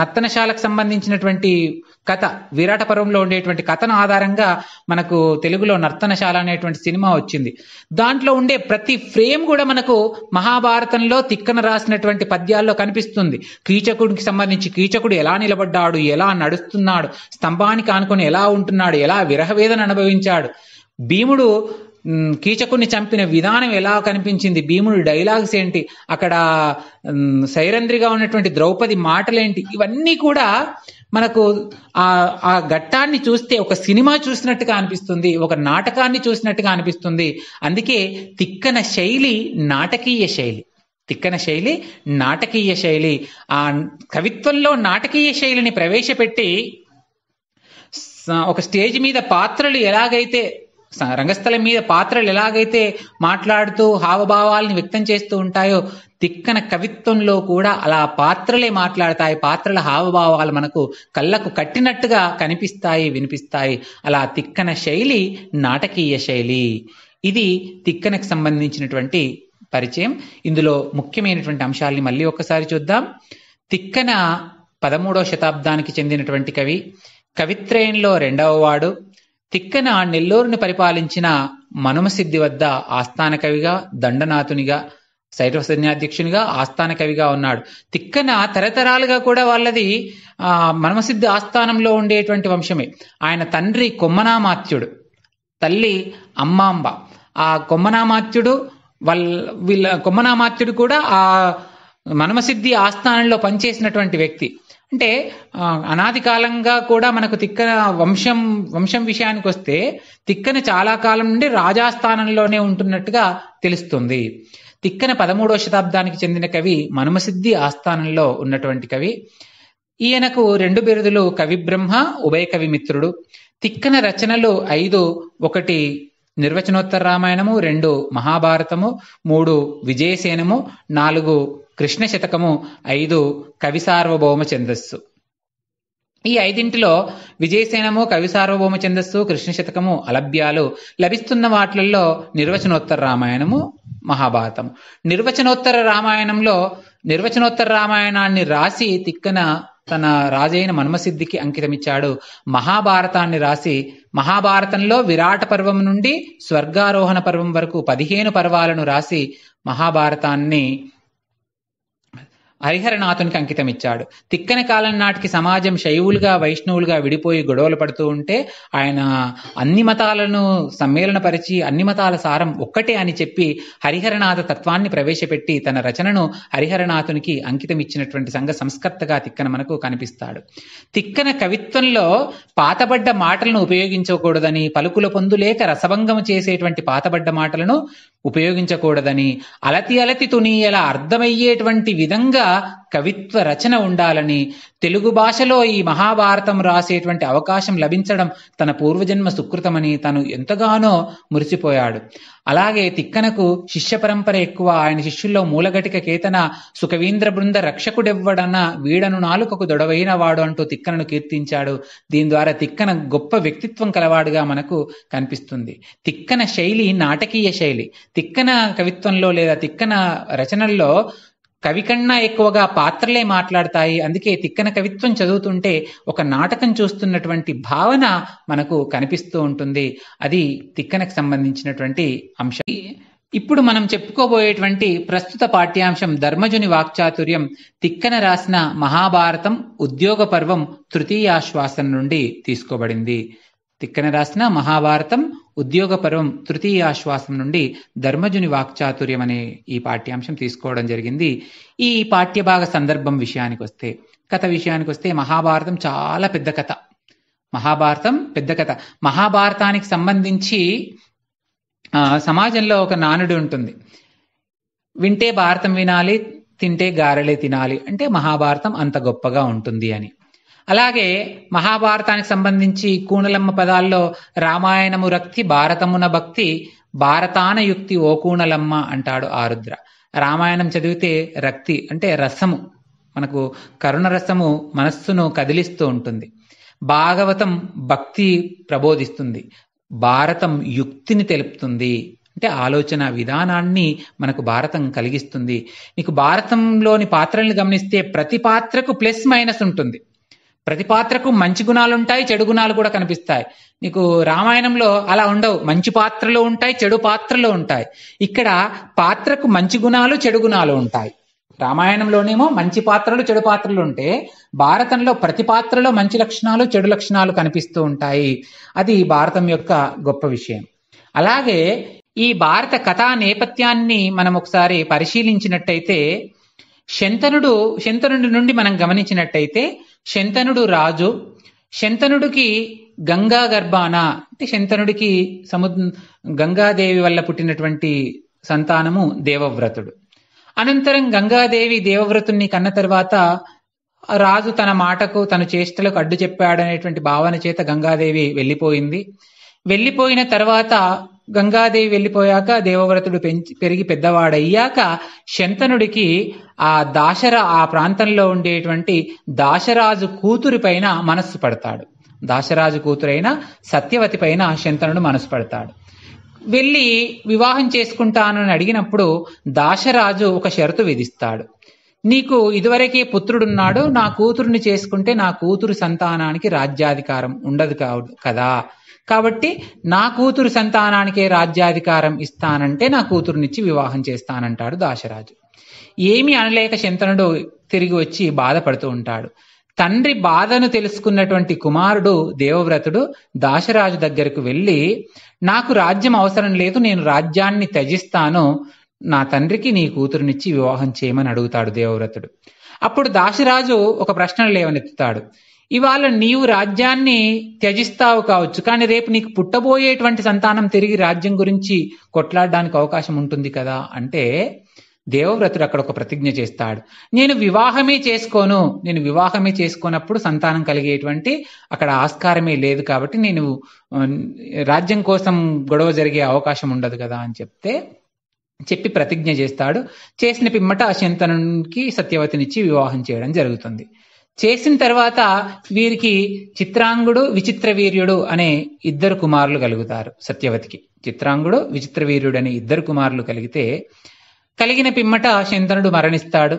నర్తనశాలకు సంబంధించినటువంటి కథ విరాట పర్వంలో ఉండేటువంటి కథను ఆధారంగా మనకు తెలుగులో నర్తనశాల అనేటువంటి సినిమా వచ్చింది దాంట్లో ఉండే ప్రతి ఫ్రేమ్ కూడా మనకు మహాభారతంలో తిక్కన రాసినటువంటి పద్యాల్లో కనిపిస్తుంది కీచకుడికి సంబంధించి కీచకుడు ఎలా నిలబడ్డాడు ఎలా నడుస్తున్నాడు స్తంభానికి ఆనుకొని ఎలా ఉంటున్నాడు ఎలా విరహవేదన అనుభవించాడు భీముడు కీచకుని చంపిన విధానం ఎలా కనిపించింది భీముడు డైలాగ్స్ ఏంటి అక్కడ సైరంధ్రిగా ఉన్నటువంటి ద్రౌపది మాటలేంటి ఇవన్నీ కూడా మనకు ఆ ఆ ఘట్టాన్ని చూస్తే ఒక సినిమా చూసినట్టుగా అనిపిస్తుంది ఒక నాటకాన్ని చూసినట్టుగా అనిపిస్తుంది అందుకే తిక్కన శైలి నాటకీయ శైలి తిక్కన శైలి నాటకీయ శైలి ఆ కవిత్వంలో నాటకీయ శైలిని ప్రవేశపెట్టి ఒక స్టేజ్ మీద పాత్రలు ఎలాగైతే రంగస్థలం మీద పాత్రలు ఎలాగైతే మాట్లాడుతూ హావభావాల్ని వ్యక్తం చేస్తూ ఉంటాయో తిక్కన కవిత్వంలో కూడా అలా పాత్రలే మాట్లాడతాయి పాత్రల హావభావాలు మనకు కళ్ళకు కట్టినట్టుగా కనిపిస్తాయి వినిపిస్తాయి అలా తిక్కన శైలి నాటకీయ శైలి ఇది తిక్కనకు సంబంధించినటువంటి పరిచయం ఇందులో ముఖ్యమైనటువంటి అంశాలని మళ్ళీ ఒక్కసారి చూద్దాం తిక్కన పదమూడవ శతాబ్దానికి చెందినటువంటి కవి కవిత్రయంలో రెండవ వాడు తిక్కన నెల్లూరుని పరిపాలించిన మనుమసిద్ధి వద్ద ఆస్థాన కవిగా దండనాథునిగా సైటో సైన్యాధ్యక్షునిగా ఆస్థాన కవిగా ఉన్నాడు తిక్కన తరతరాలుగా కూడా వాళ్ళది మనమసిద్ధి ఆస్థానంలో ఉండేటువంటి వంశమే ఆయన తండ్రి కొమ్మనామాత్యుడు తల్లి అమ్మాంబ ఆ కొమ్మనామాత్యుడు వాళ్ళ వీళ్ళ కొమ్మనామాత్యుడు కూడా ఆ మనమసిద్ధి ఆస్థానంలో పనిచేసినటువంటి వ్యక్తి అంటే అనాది కాలంగా కూడా మనకు తిక్కన వంశం వంశం విషయానికి వస్తే తిక్కన చాలా కాలం నుండి రాజాస్థానంలోనే ఉంటున్నట్టుగా తెలుస్తుంది తిక్కన పదమూడవ శతాబ్దానికి చెందిన కవి మనుమసిద్ధి ఆస్థానంలో ఉన్నటువంటి కవి ఈయనకు రెండు బిరుదులు కవి బ్రహ్మ ఉభయ కవి మిత్రుడు తిక్కన రచనలు ఐదు ఒకటి నిర్వచనోత్తర రామాయణము రెండు మహాభారతము మూడు విజయసేనము నాలుగు కృష్ణ శతకము ఐదు కవి సార్వభౌమ ఛందస్సు ఈ ఐదింటిలో విజయసేనము కవి సార్వభౌమ ఛందస్సు కృష్ణ శతకము అలభ్యాలు లభిస్తున్న వాటిల్లో నిర్వచనోత్తర రామాయణము మహాభారతం నిర్వచనోత్తర రామాయణంలో నిర్వచనోత్తర రామాయణాన్ని రాసి తిక్కన తన రాజైన మన్మసిద్ధికి అంకితమిచ్చాడు మహాభారతాన్ని రాసి మహాభారతంలో విరాట పర్వం నుండి స్వర్గారోహణ పర్వం వరకు పదిహేను పర్వాలను రాసి మహాభారతాన్ని హరిహరనాథునికి అంకితమిచ్చాడు తిక్కన కాలం నాటికి సమాజం శైవులుగా వైష్ణవులుగా విడిపోయి గొడవలు పడుతూ ఉంటే ఆయన అన్ని మతాలను సమ్మేళనపరిచి అన్ని మతాల సారం ఒక్కటే అని చెప్పి హరిహరనాథ తత్వాన్ని ప్రవేశపెట్టి తన రచనను హరిహరనాథునికి అంకితమిచ్చినటువంటి సంఘ సంస్కర్తగా తిక్కన మనకు కనిపిస్తాడు తిక్కన కవిత్వంలో పాతబడ్డ మాటలను ఉపయోగించకూడదని పలుకుల పొందులేక రసభంగం చేసేటువంటి పాతబడ్డ మాటలను ఉపయోగించకూడదని అలతి అలతి తునీయల అర్థమయ్యేటువంటి విధంగా కవిత్వ రచన ఉండాలని తెలుగు భాషలో ఈ మహాభారతం రాసేటువంటి అవకాశం లభించడం తన పూర్వజన్మ సుకృతమని తను ఎంతగానో మురిసిపోయాడు అలాగే తిక్కనకు శిష్య పరంపర ఎక్కువ ఆయన శిష్యుల్లో మూలఘటిక కేతన సుఖవీంద్ర బృంద రక్షకుడెవ్వడన్న వీడను నాలుకకు దొడవైన వాడు అంటూ తిక్కనను కీర్తించాడు దీని ద్వారా తిక్కన గొప్ప వ్యక్తిత్వం కలవాడుగా మనకు కనిపిస్తుంది తిక్కన శైలి నాటకీయ శైలి తిక్కన కవిత్వంలో లేదా తిక్కన రచనల్లో కవి కన్నా ఎక్కువగా పాత్రలే మాట్లాడతాయి అందుకే తిక్కన కవిత్వం చదువుతుంటే ఒక నాటకం చూస్తున్నటువంటి భావన మనకు కనిపిస్తూ ఉంటుంది అది తిక్కనకు సంబంధించినటువంటి అంశం ఇప్పుడు మనం చెప్పుకోబోయేటువంటి ప్రస్తుత పాఠ్యాంశం ధర్మజుని వాక్చాతుర్యం తిక్కన రాసిన మహాభారతం ఉద్యోగ పర్వం తృతీయాశ్వాసం నుండి తీసుకోబడింది తిక్కన రాసిన మహాభారతం ఉద్యోగ పర్వం ఆశ్వాసం నుండి ధర్మజుని వాక్చాతుర్యం అనే ఈ పాఠ్యాంశం తీసుకోవడం జరిగింది ఈ పాఠ్యభాగ సందర్భం విషయానికి వస్తే కథ విషయానికి వస్తే మహాభారతం చాలా పెద్ద కథ మహాభారతం పెద్ద కథ మహాభారతానికి సంబంధించి సమాజంలో ఒక నానుడు ఉంటుంది వింటే భారతం వినాలి తింటే గారెలే తినాలి అంటే మహాభారతం అంత గొప్పగా ఉంటుంది అని అలాగే మహాభారతానికి సంబంధించి కూణలమ్మ పదాల్లో రామాయణము రక్తి భారతమున భక్తి భారతాన యుక్తి ఓ కూణలమ్మ అంటాడు ఆరుద్ర రామాయణం చదివితే రక్తి అంటే రసము మనకు కరుణ రసము మనస్సును కదిలిస్తూ ఉంటుంది భాగవతం భక్తి ప్రబోధిస్తుంది భారతం యుక్తిని తెలుపుతుంది అంటే ఆలోచన విధానాన్ని మనకు భారతం కలిగిస్తుంది నీకు భారతంలోని పాత్రలను గమనిస్తే ప్రతి పాత్రకు ప్లస్ మైనస్ ఉంటుంది ప్రతి పాత్రకు మంచి గుణాలు ఉంటాయి చెడు గుణాలు కూడా కనిపిస్తాయి నీకు రామాయణంలో అలా ఉండవు మంచి పాత్రలు ఉంటాయి చెడు పాత్రలు ఉంటాయి ఇక్కడ పాత్రకు మంచి గుణాలు చెడు గుణాలు ఉంటాయి రామాయణంలోనేమో మంచి పాత్రలు చెడు పాత్రలు ఉంటే భారతంలో ప్రతి పాత్రలో మంచి లక్షణాలు చెడు లక్షణాలు కనిపిస్తూ ఉంటాయి అది భారతం యొక్క గొప్ప విషయం అలాగే ఈ భారత కథా నేపథ్యాన్ని మనం ఒకసారి పరిశీలించినట్టయితే శంతనుడు శంతనుడి నుండి మనం గమనించినట్టయితే శంతనుడు రాజు శంతనుడికి గంగా గర్భాన అంటే శంతనుడికి సముద్ర గంగాదేవి వల్ల పుట్టినటువంటి సంతానము దేవవ్రతుడు అనంతరం గంగాదేవి దేవవ్రతుణ్ణి కన్న తర్వాత రాజు తన మాటకు తన చేష్టలకు అడ్డు చెప్పాడనేటువంటి భావన చేత గంగాదేవి వెళ్ళిపోయింది వెళ్ళిపోయిన తర్వాత గంగాదేవి వెళ్ళిపోయాక దేవవ్రతుడు పెరిగి పెద్దవాడయ్యాక శంతనుడికి ఆ దాశర ఆ ప్రాంతంలో ఉండేటువంటి దాశరాజు కూతురి పైన మనస్సు పడతాడు దాశరాజు కూతురైన సత్యవతి పైన శంతనుడు మనసు పడతాడు వెళ్ళి వివాహం చేసుకుంటానని అడిగినప్పుడు దాశరాజు ఒక షరతు విధిస్తాడు నీకు ఇదివరకే పుత్రుడున్నాడు నా కూతురుని చేసుకుంటే నా కూతురు సంతానానికి రాజ్యాధికారం ఉండదు కావు కదా కాబట్టి నా కూతురు సంతానానికే రాజ్యాధికారం ఇస్తానంటే నా కూతురునిచ్చి వివాహం చేస్తానంటాడు దాశరాజు ఏమి అనలేక చింతనుడు తిరిగి వచ్చి బాధపడుతూ ఉంటాడు తండ్రి బాధను తెలుసుకున్నటువంటి కుమారుడు దేవవ్రతుడు దాశరాజు దగ్గరకు వెళ్ళి నాకు రాజ్యం అవసరం లేదు నేను రాజ్యాన్ని త్యజిస్తాను నా తండ్రికి నీ కూతురునిచ్చి వివాహం చేయమని అడుగుతాడు దేవవ్రతుడు అప్పుడు దాశరాజు ఒక ప్రశ్నలు లేవనెత్తుతాడు ఇవాళ నీవు రాజ్యాన్ని త్యజిస్తావు కావచ్చు కానీ రేపు నీకు పుట్టబోయేటువంటి సంతానం తిరిగి రాజ్యం గురించి కొట్లాడడానికి అవకాశం ఉంటుంది కదా అంటే దేవవ్రతుడు అక్కడ ఒక ప్రతిజ్ఞ చేస్తాడు నేను వివాహమే చేసుకోను నేను వివాహమే చేసుకోనప్పుడు సంతానం కలిగేటువంటి అక్కడ ఆస్కారమే లేదు కాబట్టి నేను రాజ్యం కోసం గొడవ జరిగే అవకాశం ఉండదు కదా అని చెప్తే చెప్పి ప్రతిజ్ఞ చేస్తాడు చేసిన పిమ్మట అశంతనునికి సత్యవతినిచ్చి వివాహం చేయడం జరుగుతుంది చేసిన తర్వాత వీరికి చిత్రాంగుడు విచిత్ర వీర్యుడు అనే ఇద్దరు కుమారులు కలుగుతారు సత్యవతికి చిత్రాంగుడు విచిత్ర వీర్యుడు అనే ఇద్దరు కుమారులు కలిగితే కలిగిన పిమ్మట శంతనుడు మరణిస్తాడు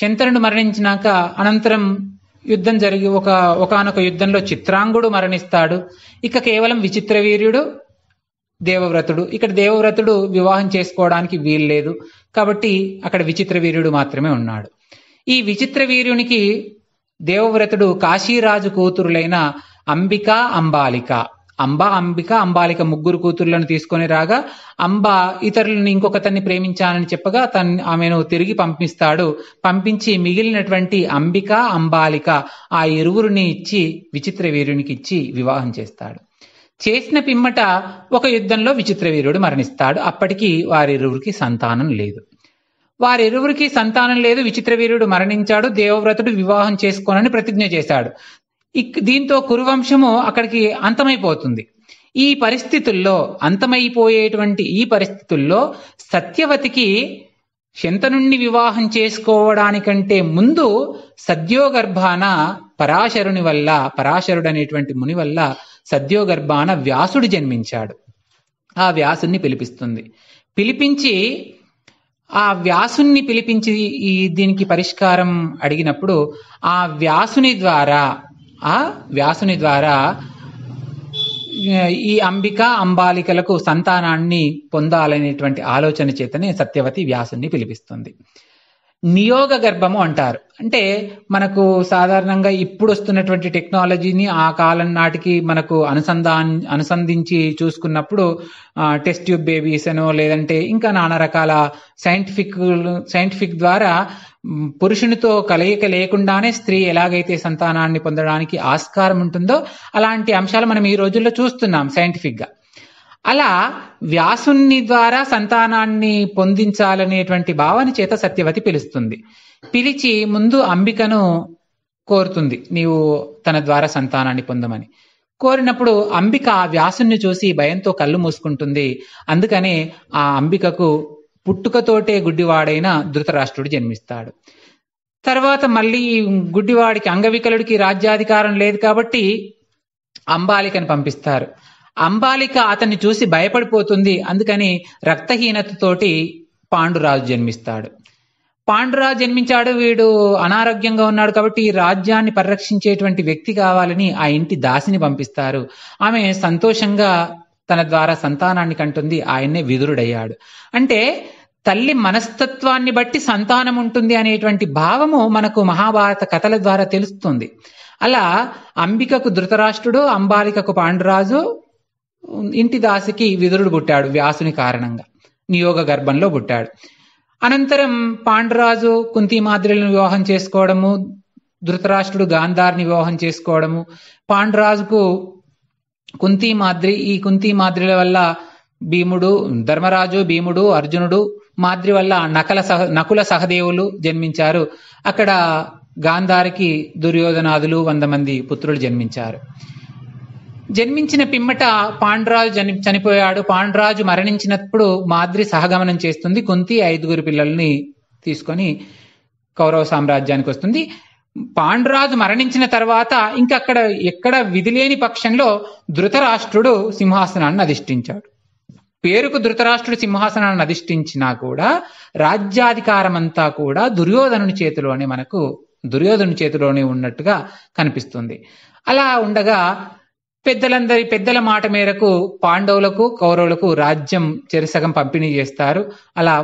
శంతనుడు మరణించినాక అనంతరం యుద్ధం జరిగి ఒక ఒకనొక యుద్ధంలో చిత్రాంగుడు మరణిస్తాడు ఇక కేవలం విచిత్ర వీర్యుడు దేవవ్రతుడు ఇక్కడ దేవవ్రతుడు వివాహం చేసుకోవడానికి వీల్లేదు కాబట్టి అక్కడ విచిత్ర వీర్యుడు మాత్రమే ఉన్నాడు ఈ విచిత్ర వీర్యునికి దేవవ్రతుడు కాశీరాజు కూతురులైన అంబిక అంబాలిక అంబ అంబిక అంబాలిక ముగ్గురు కూతుర్లను తీసుకొని రాగా అంబ ఇతరులను ఇంకొకతన్ని ప్రేమించానని చెప్పగా తన్ ఆమెను తిరిగి పంపిస్తాడు పంపించి మిగిలినటువంటి అంబిక అంబాలిక ఆ ఇరువురిని ఇచ్చి విచిత్ర వీరునికి ఇచ్చి వివాహం చేస్తాడు చేసిన పిమ్మట ఒక యుద్ధంలో విచిత్రవీరుడు మరణిస్తాడు అప్పటికి వారిరువురికి సంతానం లేదు వారిరువురికి సంతానం లేదు విచిత్రవీరుడు మరణించాడు దేవవ్రతుడు వివాహం చేసుకోనని ప్రతిజ్ఞ చేశాడు దీంతో కురువంశము అక్కడికి అంతమైపోతుంది ఈ పరిస్థితుల్లో అంతమైపోయేటువంటి ఈ పరిస్థితుల్లో సత్యవతికి శంతనుణ్ణి వివాహం చేసుకోవడానికంటే ముందు సద్యోగర్భాన పరాశరుని వల్ల పరాశరుడు అనేటువంటి ముని వల్ల సద్యోగర్భాన వ్యాసుడు జన్మించాడు ఆ వ్యాసుని పిలిపిస్తుంది పిలిపించి ఆ వ్యాసుణ్ణి పిలిపించి ఈ దీనికి పరిష్కారం అడిగినప్పుడు ఆ వ్యాసుని ద్వారా ఆ వ్యాసుని ద్వారా ఈ అంబిక అంబాలికలకు సంతానాన్ని పొందాలనేటువంటి ఆలోచన చేతనే సత్యవతి వ్యాసుని పిలిపిస్తుంది నియోగ గర్భము అంటారు అంటే మనకు సాధారణంగా ఇప్పుడు వస్తున్నటువంటి టెక్నాలజీని ఆ కాలం నాటికి మనకు అనుసంధా అనుసంధించి చూసుకున్నప్పుడు టెస్ట్ ట్యూబ్ బేబీస్ అనో లేదంటే ఇంకా నానా రకాల సైంటిఫిక్ సైంటిఫిక్ ద్వారా పురుషునితో కలయిక లేకుండానే స్త్రీ ఎలాగైతే సంతానాన్ని పొందడానికి ఆస్కారం ఉంటుందో అలాంటి అంశాలు మనం ఈ రోజుల్లో చూస్తున్నాం సైంటిఫిక్ గా అలా వ్యాసుని ద్వారా సంతానాన్ని పొందించాలనేటువంటి భావన చేత సత్యవతి పిలుస్తుంది పిలిచి ముందు అంబికను కోరుతుంది నీవు తన ద్వారా సంతానాన్ని పొందమని కోరినప్పుడు అంబిక ఆ వ్యాసుని చూసి భయంతో కళ్ళు మూసుకుంటుంది అందుకనే ఆ అంబికకు పుట్టుకతోటే గుడ్డివాడైన ధృతరాష్ట్రుడు జన్మిస్తాడు తర్వాత మళ్ళీ గుడ్డివాడికి అంగవికలుడికి రాజ్యాధికారం లేదు కాబట్టి అంబాలికని పంపిస్తారు అంబాలిక అతన్ని చూసి భయపడిపోతుంది అందుకని రక్తహీనతతోటి పాండురాజు జన్మిస్తాడు పాండురాజు జన్మించాడు వీడు అనారోగ్యంగా ఉన్నాడు కాబట్టి ఈ రాజ్యాన్ని పరిరక్షించేటువంటి వ్యక్తి కావాలని ఆ ఇంటి దాసిని పంపిస్తారు ఆమె సంతోషంగా తన ద్వారా సంతానాన్ని కంటుంది ఆయన్నే విదురుడయ్యాడు అంటే తల్లి మనస్తత్వాన్ని బట్టి సంతానం ఉంటుంది అనేటువంటి భావము మనకు మహాభారత కథల ద్వారా తెలుస్తుంది అలా అంబికకు ధృతరాష్ట్రుడు అంబాలికకు పాండురాజు ఇంటి దాసికి విదురుడు పుట్టాడు వ్యాసుని కారణంగా నియోగ గర్భంలో పుట్టాడు అనంతరం పాండరాజు కుంతిమాద్రిలను వివాహం చేసుకోవడము ధృతరాష్ట్రుడు గాంధార్ని వివాహం చేసుకోవడము పాండరాజుకు కుంతిమాద్రి ఈ కుంతిమాద్రిల వల్ల భీముడు ధర్మరాజు భీముడు అర్జునుడు మాద్రి వల్ల నకల సహ నకుల సహదేవులు జన్మించారు అక్కడ గాంధారికి దుర్యోధనాదులు వంద మంది పుత్రులు జన్మించారు జన్మించిన పిమ్మట పాండ్రాజు జని చనిపోయాడు పాండ్రాజు మరణించినప్పుడు మాద్రి సహగమనం చేస్తుంది కుంతి ఐదుగురు పిల్లల్ని తీసుకొని కౌరవ సామ్రాజ్యానికి వస్తుంది పాండ్రాజు మరణించిన తర్వాత ఇంకా అక్కడ ఎక్కడ విధిలేని పక్షంలో ధృతరాష్ట్రుడు సింహాసనాన్ని అధిష్ఠించాడు పేరుకు ధృతరాష్ట్రుడు సింహాసనాన్ని అధిష్ఠించినా కూడా రాజ్యాధికారం అంతా కూడా దుర్యోధనుని చేతిలోనే మనకు దుర్యోధను చేతిలోనే ఉన్నట్టుగా కనిపిస్తుంది అలా ఉండగా పెద్దలందరి పెద్దల మాట మేరకు పాండవులకు కౌరవులకు రాజ్యం చెరసగం పంపిణీ చేస్తారు అలా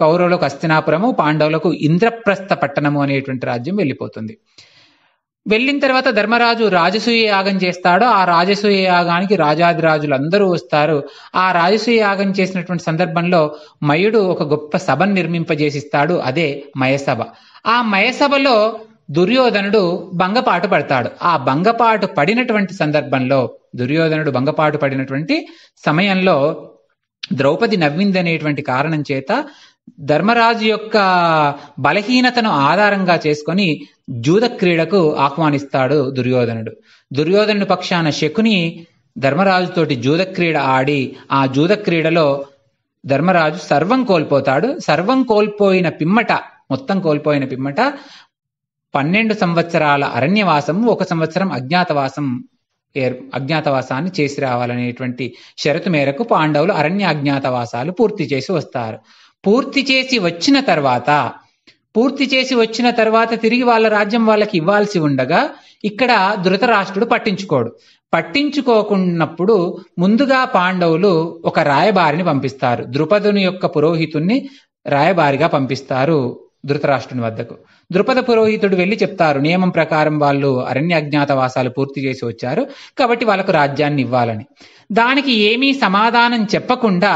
కౌరవులకు అస్తినాపురము పాండవులకు ఇంద్రప్రస్థ పట్టణము అనేటువంటి రాజ్యం వెళ్ళిపోతుంది వెళ్ళిన తర్వాత ధర్మరాజు రాజసూయ యాగం చేస్తాడో ఆ రాజసూయ యాగానికి రాజాదిరాజులు అందరూ వస్తారు ఆ రాజసూయ యాగం చేసినటువంటి సందర్భంలో మయుడు ఒక గొప్ప సభను నిర్మింపజేసిస్తాడు అదే మయసభ ఆ మయసభలో దుర్యోధనుడు భంగపాటు పడతాడు ఆ భంగపాటు పడినటువంటి సందర్భంలో దుర్యోధనుడు భంగపాటు పడినటువంటి సమయంలో ద్రౌపది నవ్విందనేటువంటి కారణం చేత ధర్మరాజు యొక్క బలహీనతను ఆధారంగా చేసుకొని జూద క్రీడకు ఆహ్వానిస్తాడు దుర్యోధనుడు దుర్యోధనుడు పక్షాన శకుని ధర్మరాజుతోటి జూద క్రీడ ఆడి ఆ జూద క్రీడలో ధర్మరాజు సర్వం కోల్పోతాడు సర్వం కోల్పోయిన పిమ్మట మొత్తం కోల్పోయిన పిమ్మట పన్నెండు సంవత్సరాల అరణ్యవాసం ఒక సంవత్సరం అజ్ఞాతవాసం ఏర్ అజ్ఞాతవాసాన్ని చేసి రావాలనేటువంటి షరతు మేరకు పాండవులు అరణ్య అజ్ఞాతవాసాలు పూర్తి చేసి వస్తారు పూర్తి చేసి వచ్చిన తర్వాత పూర్తి చేసి వచ్చిన తర్వాత తిరిగి వాళ్ళ రాజ్యం వాళ్ళకి ఇవ్వాల్సి ఉండగా ఇక్కడ ధృతరాష్ట్రుడు పట్టించుకోడు పట్టించుకోకున్నప్పుడు ముందుగా పాండవులు ఒక రాయబారిని పంపిస్తారు ద్రుపదుని యొక్క పురోహితుణ్ణి రాయబారిగా పంపిస్తారు ధృతరాష్ట్రుని వద్దకు ద్రుపద పురోహితుడు వెళ్ళి చెప్తారు నియమం ప్రకారం వాళ్ళు అరణ్య వాసాలు పూర్తి చేసి వచ్చారు కాబట్టి వాళ్ళకు రాజ్యాన్ని ఇవ్వాలని దానికి ఏమీ సమాధానం చెప్పకుండా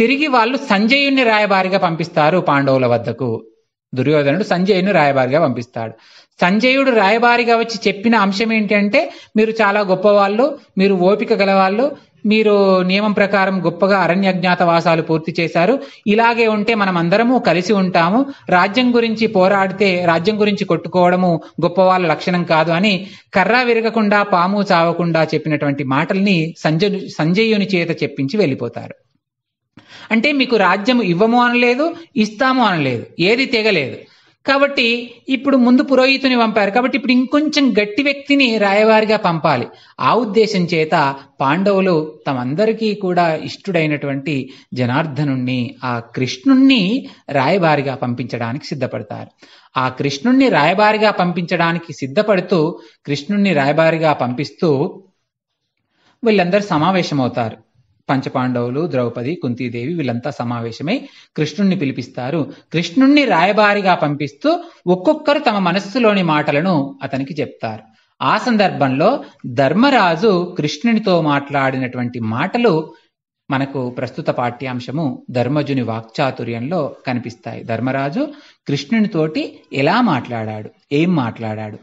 తిరిగి వాళ్ళు సంజయుణ్ణి రాయబారిగా పంపిస్తారు పాండవుల వద్దకు దుర్యోధనుడు సంజయుని రాయబారిగా పంపిస్తాడు సంజయుడు రాయబారిగా వచ్చి చెప్పిన అంశం ఏంటంటే మీరు చాలా గొప్పవాళ్ళు మీరు ఓపిక గలవాళ్ళు మీరు నియమం ప్రకారం గొప్పగా అరణ్యజ్ఞాత వాసాలు పూర్తి చేశారు ఇలాగే ఉంటే మనం అందరము కలిసి ఉంటాము రాజ్యం గురించి పోరాడితే రాజ్యం గురించి కొట్టుకోవడము గొప్ప వాళ్ళ లక్షణం కాదు అని కర్ర విరగకుండా పాము చావకుండా చెప్పినటువంటి మాటల్ని సంజయ్ సంజయుని చేత చెప్పించి వెళ్ళిపోతారు అంటే మీకు రాజ్యం ఇవ్వము అనలేదు ఇస్తాము అనలేదు ఏది తెగలేదు కాబట్టి ఇప్పుడు ముందు పురోహితుని పంపారు కాబట్టి ఇప్పుడు ఇంకొంచెం గట్టి వ్యక్తిని రాయవారిగా పంపాలి ఆ ఉద్దేశం చేత పాండవులు తమందరికీ కూడా ఇష్టుడైనటువంటి జనార్దనుణ్ణి ఆ కృష్ణుణ్ణి రాయబారిగా పంపించడానికి సిద్ధపడతారు ఆ కృష్ణుణ్ణి రాయబారిగా పంపించడానికి సిద్ధపడుతూ కృష్ణుణ్ణి రాయబారిగా పంపిస్తూ వీళ్ళందరూ సమావేశమవుతారు పంచపాండవులు ద్రౌపది కుంతీదేవి వీళ్ళంతా సమావేశమై కృష్ణుణ్ణి పిలిపిస్తారు కృష్ణుణ్ణి రాయబారిగా పంపిస్తూ ఒక్కొక్కరు తమ మనస్సులోని మాటలను అతనికి చెప్తారు ఆ సందర్భంలో ధర్మరాజు కృష్ణునితో మాట్లాడినటువంటి మాటలు మనకు ప్రస్తుత పాఠ్యాంశము ధర్మజుని వాక్చాతుర్యంలో కనిపిస్తాయి ధర్మరాజు కృష్ణునితోటి ఎలా మాట్లాడాడు ఏం మాట్లాడాడు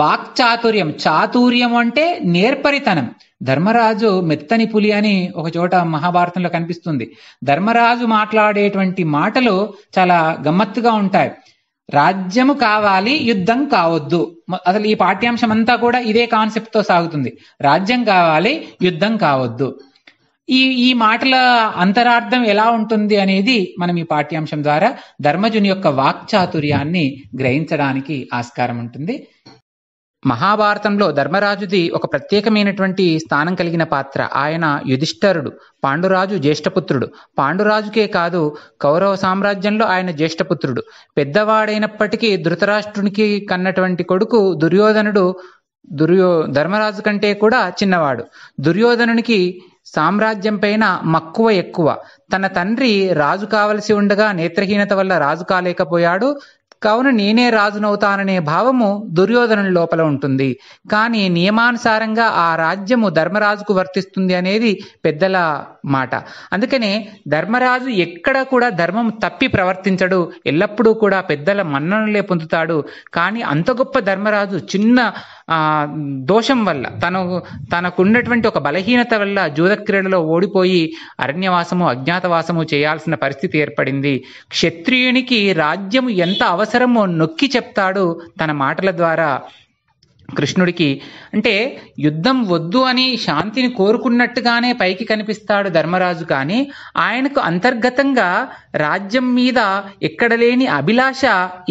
వాక్చాతుర్యం చాతుర్యం అంటే నేర్పరితనం ధర్మరాజు మెత్తని పులి అని ఒక చోట మహాభారతంలో కనిపిస్తుంది ధర్మరాజు మాట్లాడేటువంటి మాటలు చాలా గమ్మత్తుగా ఉంటాయి రాజ్యము కావాలి యుద్ధం కావద్దు అసలు ఈ పాఠ్యాంశం అంతా కూడా ఇదే కాన్సెప్ట్ తో సాగుతుంది రాజ్యం కావాలి యుద్ధం కావద్దు ఈ ఈ మాటల అంతరార్థం ఎలా ఉంటుంది అనేది మనం ఈ పాఠ్యాంశం ద్వారా ధర్మజుని యొక్క వాక్చాతుర్యాన్ని గ్రహించడానికి ఆస్కారం ఉంటుంది మహాభారతంలో ధర్మరాజుది ఒక ప్రత్యేకమైనటువంటి స్థానం కలిగిన పాత్ర ఆయన యుధిష్ఠరుడు పాండురాజు జ్యేష్ఠపుత్రుడు పాండురాజుకే కాదు కౌరవ సామ్రాజ్యంలో ఆయన జ్యేష్ఠపుత్రుడు పెద్దవాడైనప్పటికీ ధృతరాష్ట్రునికి కన్నటువంటి కొడుకు దుర్యోధనుడు దుర్యో ధర్మరాజు కంటే కూడా చిన్నవాడు దుర్యోధనునికి సామ్రాజ్యం పైన మక్కువ ఎక్కువ తన తండ్రి రాజు కావలసి ఉండగా నేత్రహీనత వల్ల రాజు కాలేకపోయాడు కావున నేనే రాజునవుతాననే భావము దుర్యోధను లోపల ఉంటుంది కానీ నియమానుసారంగా ఆ రాజ్యము ధర్మరాజుకు వర్తిస్తుంది అనేది పెద్దల మాట అందుకనే ధర్మరాజు ఎక్కడ కూడా ధర్మం తప్పి ప్రవర్తించడు ఎల్లప్పుడూ కూడా పెద్దల మన్ననలే పొందుతాడు కానీ అంత గొప్ప ధర్మరాజు చిన్న ఆ దోషం వల్ల తను తనకున్నటువంటి ఒక బలహీనత వల్ల జూదక్రీడలో ఓడిపోయి అరణ్యవాసము అజ్ఞాతవాసము చేయాల్సిన పరిస్థితి ఏర్పడింది క్షత్రియునికి రాజ్యము ఎంత అవసరమో నొక్కి చెప్తాడు తన మాటల ద్వారా కృష్ణుడికి అంటే యుద్ధం వద్దు అని శాంతిని కోరుకున్నట్టుగానే పైకి కనిపిస్తాడు ధర్మరాజు కానీ ఆయనకు అంతర్గతంగా రాజ్యం మీద ఎక్కడ లేని అభిలాష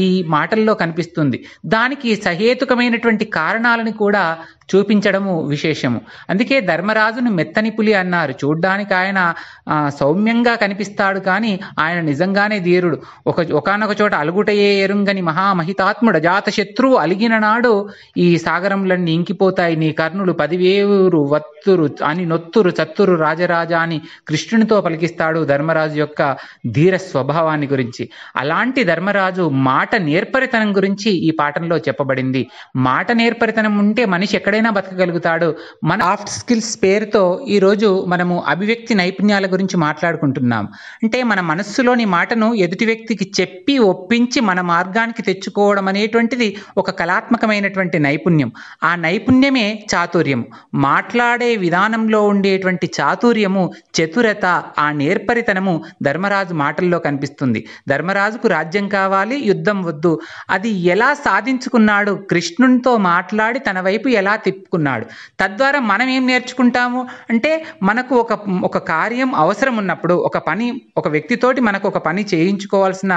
ఈ మాటల్లో కనిపిస్తుంది దానికి సహేతుకమైనటువంటి కారణాలను కూడా చూపించడము విశేషము అందుకే ధర్మరాజును మెత్తని పులి అన్నారు చూడ్డానికి ఆయన సౌమ్యంగా కనిపిస్తాడు కానీ ఆయన నిజంగానే ధీరుడు ఒక ఒకనొక చోట అలుగుటయే ఎరుంగని మహామహితాత్ముడు జాత శత్రువు అలిగిన నాడు ఈ సాగరంలన్నీ ఇంకిపోతాయి నీ కర్ణులు పదివేవురు వత్తురు అని నొత్తురు చత్తురు రాజరాజా అని కృష్ణునితో పలికిస్తాడు ధర్మరాజు యొక్క ధీర స్వభావాన్ని గురించి అలాంటి ధర్మరాజు మాట నేర్పరితనం గురించి ఈ పాఠంలో చెప్పబడింది మాట నేర్పరితనం ఉంటే మనిషి ఎక్కడ ఎక్కడైనా బతకగలుగుతాడు మన సాఫ్ట్ స్కిల్స్ పేరుతో ఈరోజు మనము అభివ్యక్తి నైపుణ్యాల గురించి మాట్లాడుకుంటున్నాం అంటే మన మనస్సులోని మాటను ఎదుటి వ్యక్తికి చెప్పి ఒప్పించి మన మార్గానికి తెచ్చుకోవడం అనేటువంటిది ఒక కళాత్మకమైనటువంటి నైపుణ్యం ఆ నైపుణ్యమే చాతుర్యం మాట్లాడే విధానంలో ఉండేటువంటి చాతుర్యము చతురత ఆ నేర్పరితనము ధర్మరాజు మాటల్లో కనిపిస్తుంది ధర్మరాజుకు రాజ్యం కావాలి యుద్ధం వద్దు అది ఎలా సాధించుకున్నాడు కృష్ణునితో మాట్లాడి తన వైపు ఎలా తిప్పుకున్నాడు తద్వారా మనం ఏం నేర్చుకుంటాము అంటే మనకు ఒక ఒక కార్యం అవసరం ఉన్నప్పుడు ఒక పని ఒక వ్యక్తితోటి మనకు ఒక పని చేయించుకోవాల్సిన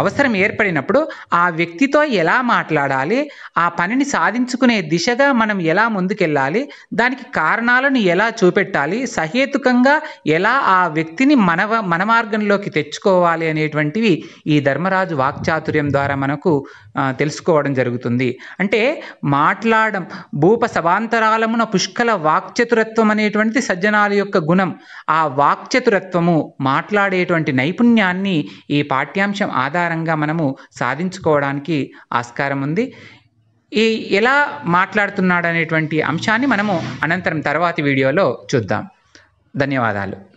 అవసరం ఏర్పడినప్పుడు ఆ వ్యక్తితో ఎలా మాట్లాడాలి ఆ పనిని సాధించుకునే దిశగా మనం ఎలా ముందుకెళ్ళాలి దానికి కారణాలను ఎలా చూపెట్టాలి సహేతుకంగా ఎలా ఆ వ్యక్తిని మన మన మార్గంలోకి తెచ్చుకోవాలి అనేటువంటివి ఈ ధర్మరాజు వాక్చాతుర్యం ద్వారా మనకు తెలుసుకోవడం జరుగుతుంది అంటే మాట్లాడడం భూప సభాంతరాలమున పుష్కల వాక్చతురత్వం అనేటువంటి సజ్జనాల యొక్క గుణం ఆ వాక్చతురత్వము మాట్లాడేటువంటి నైపుణ్యాన్ని ఈ పాఠ్యాంశం ఆధారంగా మనము సాధించుకోవడానికి ఆస్కారం ఉంది ఈ ఎలా మాట్లాడుతున్నాడు అనేటువంటి అంశాన్ని మనము అనంతరం తర్వాతి వీడియోలో చూద్దాం ధన్యవాదాలు